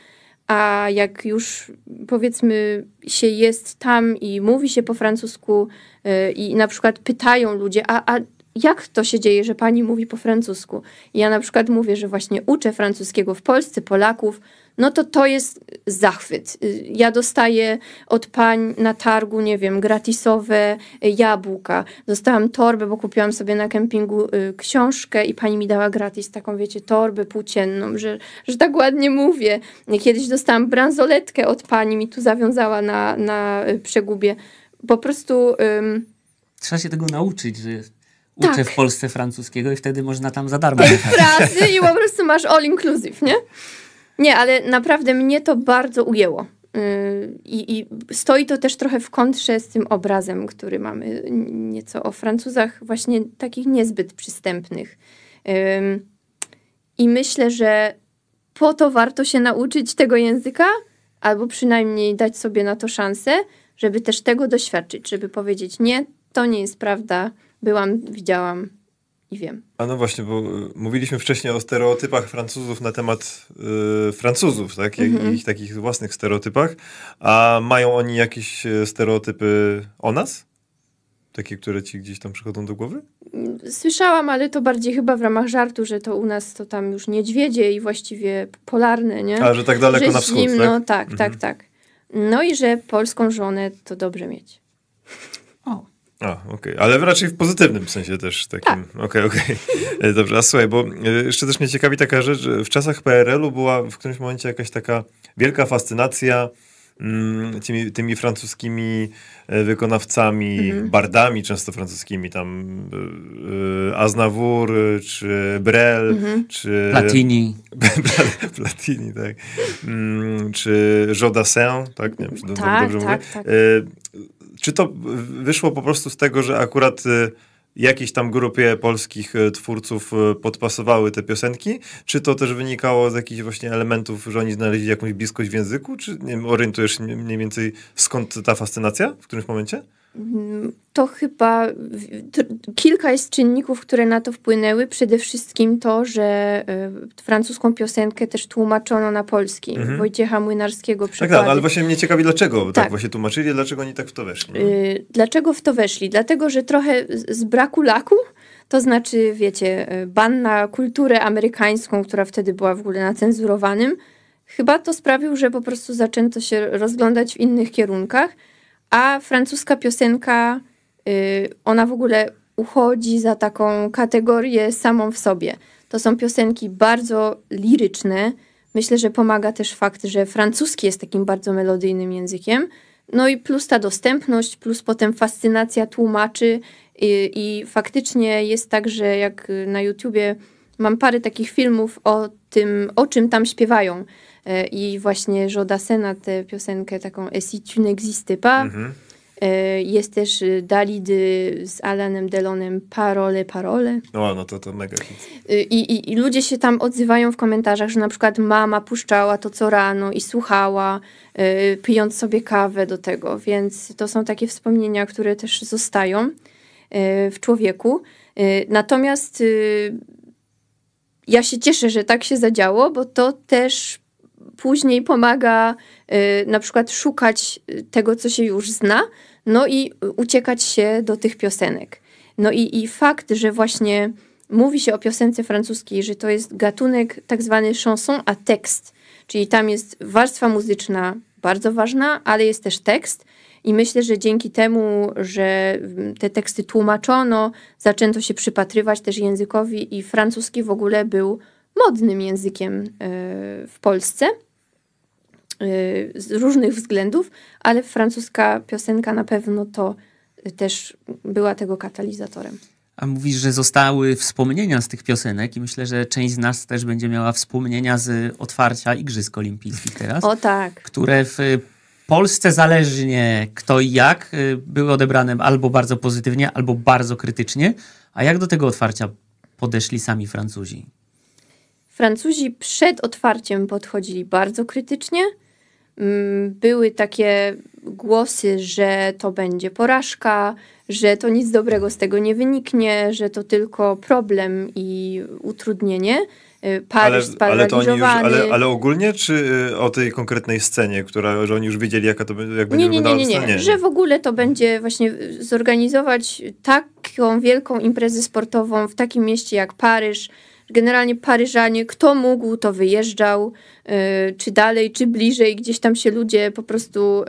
a jak już powiedzmy się jest tam i mówi się po francusku yy, i na przykład pytają ludzie, a, a jak to się dzieje, że pani mówi po francusku? I ja na przykład mówię, że właśnie uczę francuskiego w Polsce Polaków, no to to jest zachwyt. Ja dostaję od pań na targu, nie wiem, gratisowe jabłka. Dostałam torbę, bo kupiłam sobie na kempingu y, książkę i pani mi dała gratis taką, wiecie, torbę płócienną, że, że tak ładnie mówię. Kiedyś dostałam bransoletkę od pani, mi tu zawiązała na, na y, przegubie. Po prostu... Ym...
Trzeba się tego nauczyć, że jest uczę tak. w Polsce francuskiego i wtedy można tam za darmo. Tej jechać.
frazy i po prostu masz all inclusive, nie? Nie, ale naprawdę mnie to bardzo ujęło. Y, I, I, stoi to też trochę w kontrze z tym obrazem, który mamy nieco o Francuzach, właśnie takich niezbyt przystępnych. I myślę, że po to warto się nauczyć tego języka, albo przynajmniej dać sobie na to szansę, żeby też tego doświadczyć, żeby powiedzieć: Nie, to nie jest prawda, byłam, widziałam, i wiem.
A no właśnie, bo y, mówiliśmy wcześniej o stereotypach Francuzów na temat y, Francuzów, tak? Mm -hmm. Ich takich własnych stereotypach. A mają oni jakieś e, stereotypy o nas? Takie, które ci gdzieś tam przychodzą do głowy?
Słyszałam, ale to bardziej chyba w ramach żartu, że to u nas to tam już niedźwiedzie i właściwie polarne, nie? A, że tak daleko że na wschód, zimno, tak? No tak, mm -hmm. tak, mhm. tak. No i że polską żonę to dobrze mieć. O.
A, okej. Okay. Ale raczej w pozytywnym sensie też takim. Okej, tak. okej. Okay, okay. E, dobrze, a słuchaj, bo e, jeszcze też mnie ciekawi taka rzecz, że w czasach PRL-u była w którymś momencie jakaś taka wielka fascynacja mm, tymi, tymi, francuskimi e, wykonawcami, mhm. bardami często francuskimi, tam y, Aznavour, czy Brel, mhm. czy... Platini. Platini, tak. Mm, czy Jodassin, tak? Nie wiem, czy tak, dobrze tak, mówię. Tak, tak. Y, czy to wyszło po prostu z tego, że akurat y, jakieś tam grupie polskich y, twórców y, podpasowały te piosenki? Czy to też wynikało z jakichś właśnie elementów, że oni znaleźli jakąś bliskość w języku? Czy nie orientujesz się mniej więcej skąd ta fascynacja w którymś momencie?
to chyba kilka jest czynników, które na to wpłynęły. Przede wszystkim to, że e, francuską piosenkę też tłumaczono na polski. Mhm. Wojciecha Młynarskiego przykład. Tak, tak, ale właśnie
mnie ciekawi, dlaczego tak, tak właśnie tłumaczyli, dlaczego oni tak w to weszli. E,
dlaczego w to weszli? Dlatego, że trochę z, z braku laku to znaczy, wiecie, e, ban na kulturę amerykańską, która wtedy była w ogóle na cenzurowanym, chyba to sprawił, że po prostu zaczęto się rozglądać w innych kierunkach. A francuska piosenka, y, ona w ogóle uchodzi za taką kategorię samą w sobie. To są piosenki bardzo liryczne. Myślę, że pomaga też fakt, że francuski jest takim bardzo melodyjnym językiem. No i plus ta dostępność, plus potem fascynacja tłumaczy. I, i faktycznie jest tak, że jak na YouTubie mam parę takich filmów o tym, o czym tam śpiewają. E, i właśnie Jodasena tę piosenkę taką e si tu n'existais pas. Mhm. E, jest też y, Dalid y, z Alanem Delonem Parole, Parole.
O, no, no to to mega hit.
Y, I, i, I ludzie się tam odzywają w komentarzach, że na przykład mama puszczała to co rano i słuchała, pijąc sobie kawę do tego, więc to są takie wspomnienia, które też zostają w człowieku. Natomiast ja się cieszę, że tak się zadziało, bo to też później pomaga y, na przykład szukać y, tego, co się już zna, no i y, uciekać się do tych piosenek. No i, i fakt, że właśnie mówi się o piosence francuskiej, że to jest gatunek tak zwany chanson, a tekst, czyli tam jest warstwa muzyczna bardzo ważna, ale jest też tekst. I myślę, że dzięki temu, że mm, te teksty tłumaczono, zaczęto się przypatrywać też językowi i francuski w ogóle był modnym językiem w Polsce. Y, z różnych względów, ale francuska piosenka na pewno to y, też była tego katalizatorem.
A mówisz, że zostały wspomnienia z tych piosenek i myślę, że część z nas też będzie miała wspomnienia z otwarcia Igrzysk Olimpijskich teraz. O tak. Które w Polsce zależnie kto i jak y, były odebrane albo bardzo pozytywnie, albo bardzo krytycznie. A jak do tego otwarcia podeszli sami Francuzi?
Francuzi przed otwarciem podchodzili bardzo krytycznie Mm, były takie głosy, że to będzie porażka, że to nic dobrego z tego nie wyniknie, że to tylko problem i utrudnienie. Y, Paryż ale, ale, to oni już, ale, ale
ogólnie, czy y, o tej konkretnej scenie, która, że oni już wiedzieli, jaka to jak będzie nie, nie, wyglądała nie, nie, nie, nie, że w
ogóle to będzie właśnie zorganizować taką wielką imprezę sportową w takim mieście jak Paryż, generalnie Paryżanie, kto mógł, to wyjeżdżał, y, czy dalej, czy bliżej, gdzieś tam się ludzie po prostu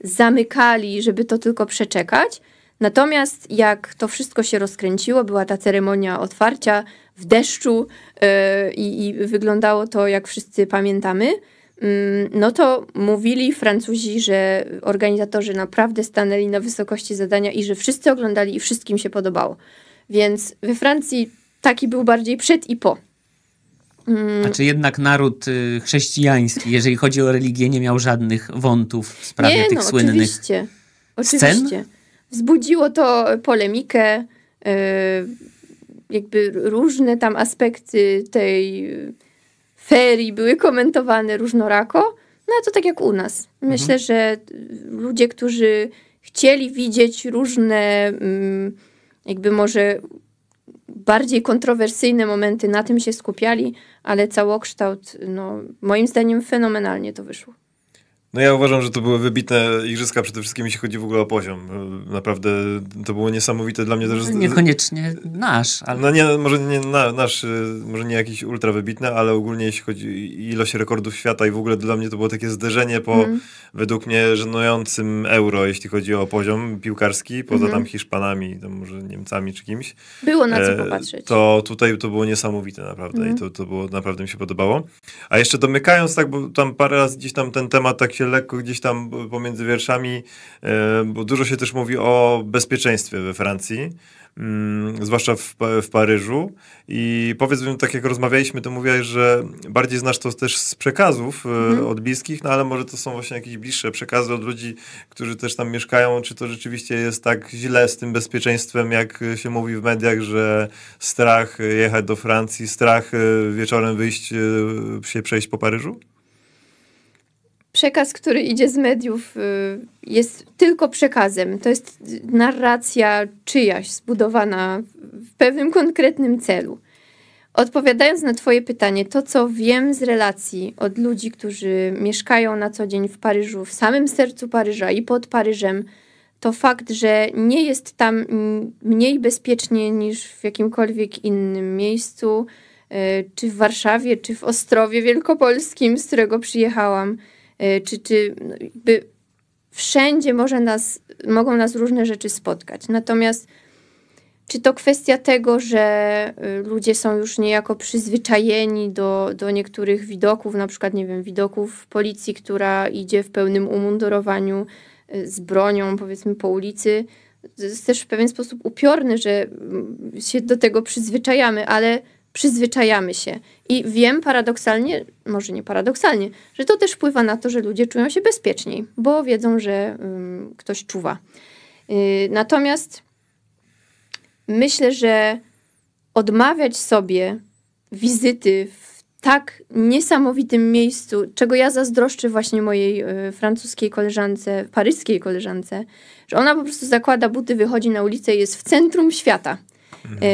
zamykali, żeby to tylko przeczekać. Natomiast jak to wszystko się rozkręciło, była ta ceremonia otwarcia w deszczu y, i, i wyglądało to, jak wszyscy pamiętamy, no to mówili Francuzi, że organizatorzy naprawdę stanęli na wysokości zadania i że wszyscy oglądali i wszystkim się podobało. Więc we Francji taki był bardziej przed i po. Hmm. A czy
jednak naród y, chrześcijański, jeżeli chodzi o religię, nie miał żadnych wątów w sprawie nie, tych no, słynnych oczywiście.
Scen? Oczywiście. Wzbudziło to polemikę, y, jakby różne tam aspekty tej ferii były komentowane różnorako. No to tak jak u nas. Myślę, mhm. że ludzie, którzy chcieli widzieć różne, mm, jakby może bardziej kontrowersyjne momenty, na tym się skupiali, ale całokształt, no, moim zdaniem fenomenalnie to wyszło.
No ja uważam, że to były wybitne igrzyska, przede wszystkim jeśli chodzi w ogóle o poziom. Naprawdę to było niesamowite dla mnie no, też. Niekoniecznie
nasz. Ale... No nie,
może nie na, nasz, y, może nie jakiś ultra wybitny, ale ogólnie jeśli chodzi o ilość rekordów świata i w ogóle dla mnie to było takie zderzenie po mm. według mnie żenującym euro, jeśli chodzi o poziom piłkarski, poza mm. tam Hiszpanami, tam może Niemcami czy kimś.
Było na co e, popatrzeć.
To tutaj to było niesamowite naprawdę mm. i mhm. to, to było, naprawdę mi się podobało. A jeszcze domykając tak, bo tam parę razy gdzieś tam ten temat tak się się lekko gdzieś tam pomiędzy wierszami, e, bo dużo się też mówi o bezpieczeństwie we Francji. Mm, zwłaszcza w, w Paryżu. I powiedzmy, tak jak rozmawialiśmy, to mówiłaś, że bardziej znasz to też z przekazów e, mhm. od bliskich, no ale może to są właśnie jakieś bliższe przekazy od ludzi, którzy też tam mieszkają. Czy to rzeczywiście jest tak źle z tym bezpieczeństwem, jak się mówi w mediach, że strach e, jechać do Francji, strach wieczorem wyjść się przejść po Paryżu?
przekaz, który idzie z mediów, y, jest tylko przekazem. To jest narracja czyjaś zbudowana w pewnym konkretnym celu. Odpowiadając na Twoje pytanie, to co wiem z relacji od ludzi, którzy mieszkają na co dzień w Paryżu, w samym sercu Paryża i pod Paryżem, to fakt, że nie jest tam mniej bezpiecznie niż w jakimkolwiek innym miejscu, y, czy w Warszawie, czy w Ostrowie Wielkopolskim, z którego przyjechałam. Y, czy, czy no, by wszędzie może nas, mogą nas różne rzeczy spotkać. Natomiast czy to kwestia tego, że y, ludzie są już niejako przyzwyczajeni do, do niektórych widoków, na przykład, nie wiem, widoków policji, która idzie w pełnym umundurowaniu y, z bronią, powiedzmy, po ulicy. To jest też w pewien sposób upiorny, że
mm,
się do tego przyzwyczajamy, ale przyzwyczajamy się. I wiem paradoksalnie, może nie paradoksalnie, że to też wpływa na to, że ludzie czują się bezpieczniej, bo wiedzą, że um, ktoś czuwa. Yy, natomiast myślę, że odmawiać sobie wizyty w tak niesamowitym miejscu, czego ja zazdroszczę właśnie mojej y, francuskiej koleżance, paryskiej koleżance, że ona po prostu zakłada buty, wychodzi na ulicę i jest w centrum świata, mhm.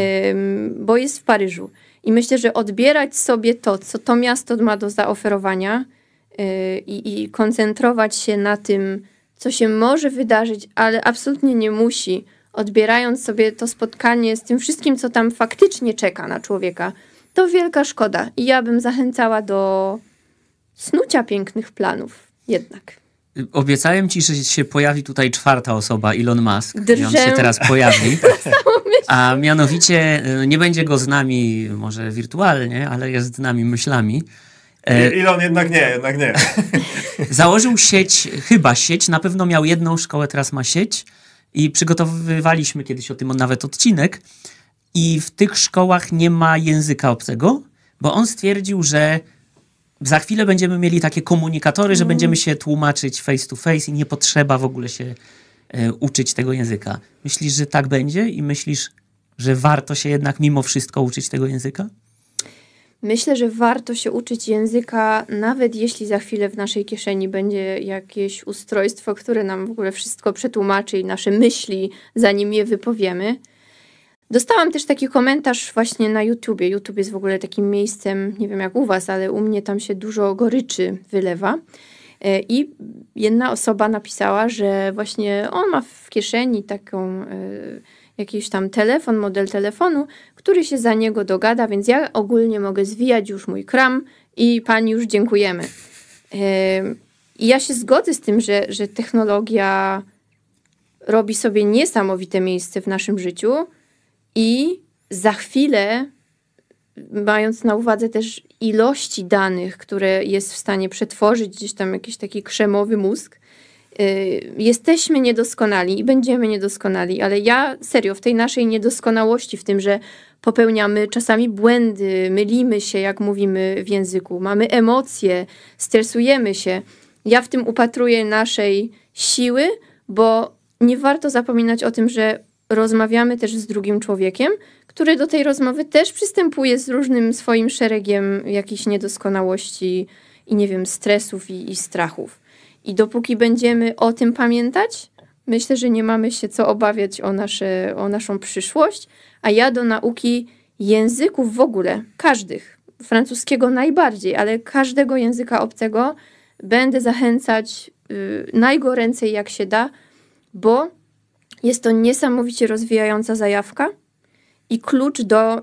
y, bo jest w Paryżu. I myślę, że odbierać sobie to, co to miasto ma do zaoferowania yy, i koncentrować się na tym, co się może wydarzyć, ale absolutnie nie musi, odbierając sobie to spotkanie z tym wszystkim, co tam faktycznie czeka na człowieka, to wielka szkoda. I ja bym zachęcała do snucia pięknych planów jednak.
Obiecałem ci, że się pojawi tutaj czwarta osoba, Elon Musk. Drżę. I on się teraz pojawi. A mianowicie e, nie będzie go z nami może wirtualnie, ale jest z nami myślami. E,
Ilon jednak nie, jednak nie.
Założył sieć, chyba sieć, na pewno miał jedną szkołę, teraz ma sieć i przygotowywaliśmy kiedyś o tym nawet odcinek. I w tych szkołach nie ma języka obcego, bo on stwierdził, że za chwilę będziemy mieli takie komunikatory, że mhm. będziemy się tłumaczyć face to face i nie potrzeba w ogóle się E, uczyć tego języka. Myślisz, że tak będzie i myślisz, że warto się jednak mimo wszystko uczyć tego języka?
Myślę, że warto się uczyć języka, nawet jeśli za chwilę w naszej kieszeni będzie jakieś ustrojstwo, które nam w ogóle wszystko przetłumaczy i nasze myśli, zanim je wypowiemy. Dostałam też taki komentarz właśnie na YouTubie. YouTube jest w ogóle takim miejscem, nie wiem jak u Was, ale u mnie tam się dużo goryczy wylewa. E, I jedna osoba napisała, że właśnie on ma w kieszeni taką e, jakiś tam telefon, model telefonu, który się za niego dogada, więc ja ogólnie mogę zwijać już mój kram i pani już dziękujemy. E, I ja się zgodzę z tym, że, że technologia robi sobie niesamowite miejsce w naszym życiu i za chwilę mając na uwadze też ilości danych, które jest w stanie przetworzyć gdzieś tam jakiś taki krzemowy mózg, y, jesteśmy niedoskonali i będziemy niedoskonali, ale ja serio w tej naszej niedoskonałości, w tym, że popełniamy czasami błędy, mylimy się, jak mówimy w języku, mamy emocje, stresujemy się. Ja w tym upatruję naszej siły, bo nie warto zapominać o tym, że rozmawiamy też z drugim człowiekiem, który do tej rozmowy też przystępuje z różnym swoim szeregiem jakichś niedoskonałości i nie wiem, stresów i, i strachów. I dopóki będziemy o tym pamiętać, myślę, że nie mamy się co obawiać o, nasze, o naszą przyszłość, a ja do nauki języków w ogóle, każdych, francuskiego najbardziej, ale każdego języka obcego będę zachęcać y, najgoręcej jak się da, bo jest to niesamowicie rozwijająca zajawka i klucz do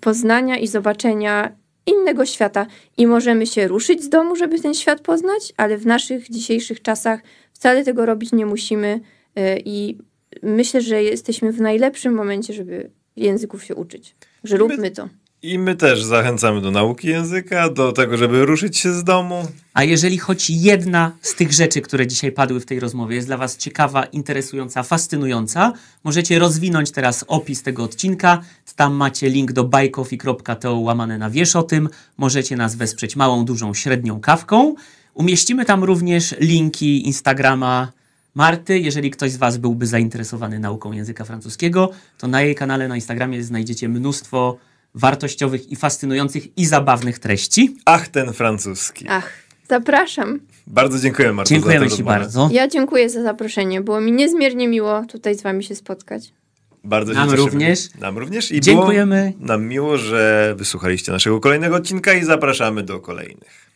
poznania i zobaczenia innego świata. I możemy się ruszyć z domu, żeby ten świat poznać, ale w naszych dzisiejszych czasach wcale tego robić nie musimy e, i myślę, że jesteśmy w najlepszym momencie, żeby języków się uczyć. Że róbmy to.
I my też zachęcamy do nauki języka, do tego, żeby
ruszyć się z domu. A jeżeli choć jedna z tych rzeczy, które dzisiaj padły w tej rozmowie, jest dla Was ciekawa, interesująca, fascynująca, możecie rozwinąć teraz opis tego odcinka. Tam macie link do bajkofi.to łamane na wiesz o tym. Możecie nas wesprzeć małą, dużą, średnią kawką. Umieścimy tam również linki Instagrama Marty. Jeżeli ktoś z Was byłby zainteresowany nauką języka francuskiego, to na jej kanale na Instagramie znajdziecie mnóstwo wartościowych i fascynujących i zabawnych treści. Ach, ten francuski.
Ach, zapraszam.
Bardzo dziękuję, Marta. Dziękujemy Ci bardzo.
Ja dziękuję za zaproszenie. Było mi niezmiernie miło tutaj z Wami się spotkać.
Bardzo nam również. Nam również. I Dziękujemy. nam miło, że wysłuchaliście naszego kolejnego odcinka i zapraszamy do kolejnych.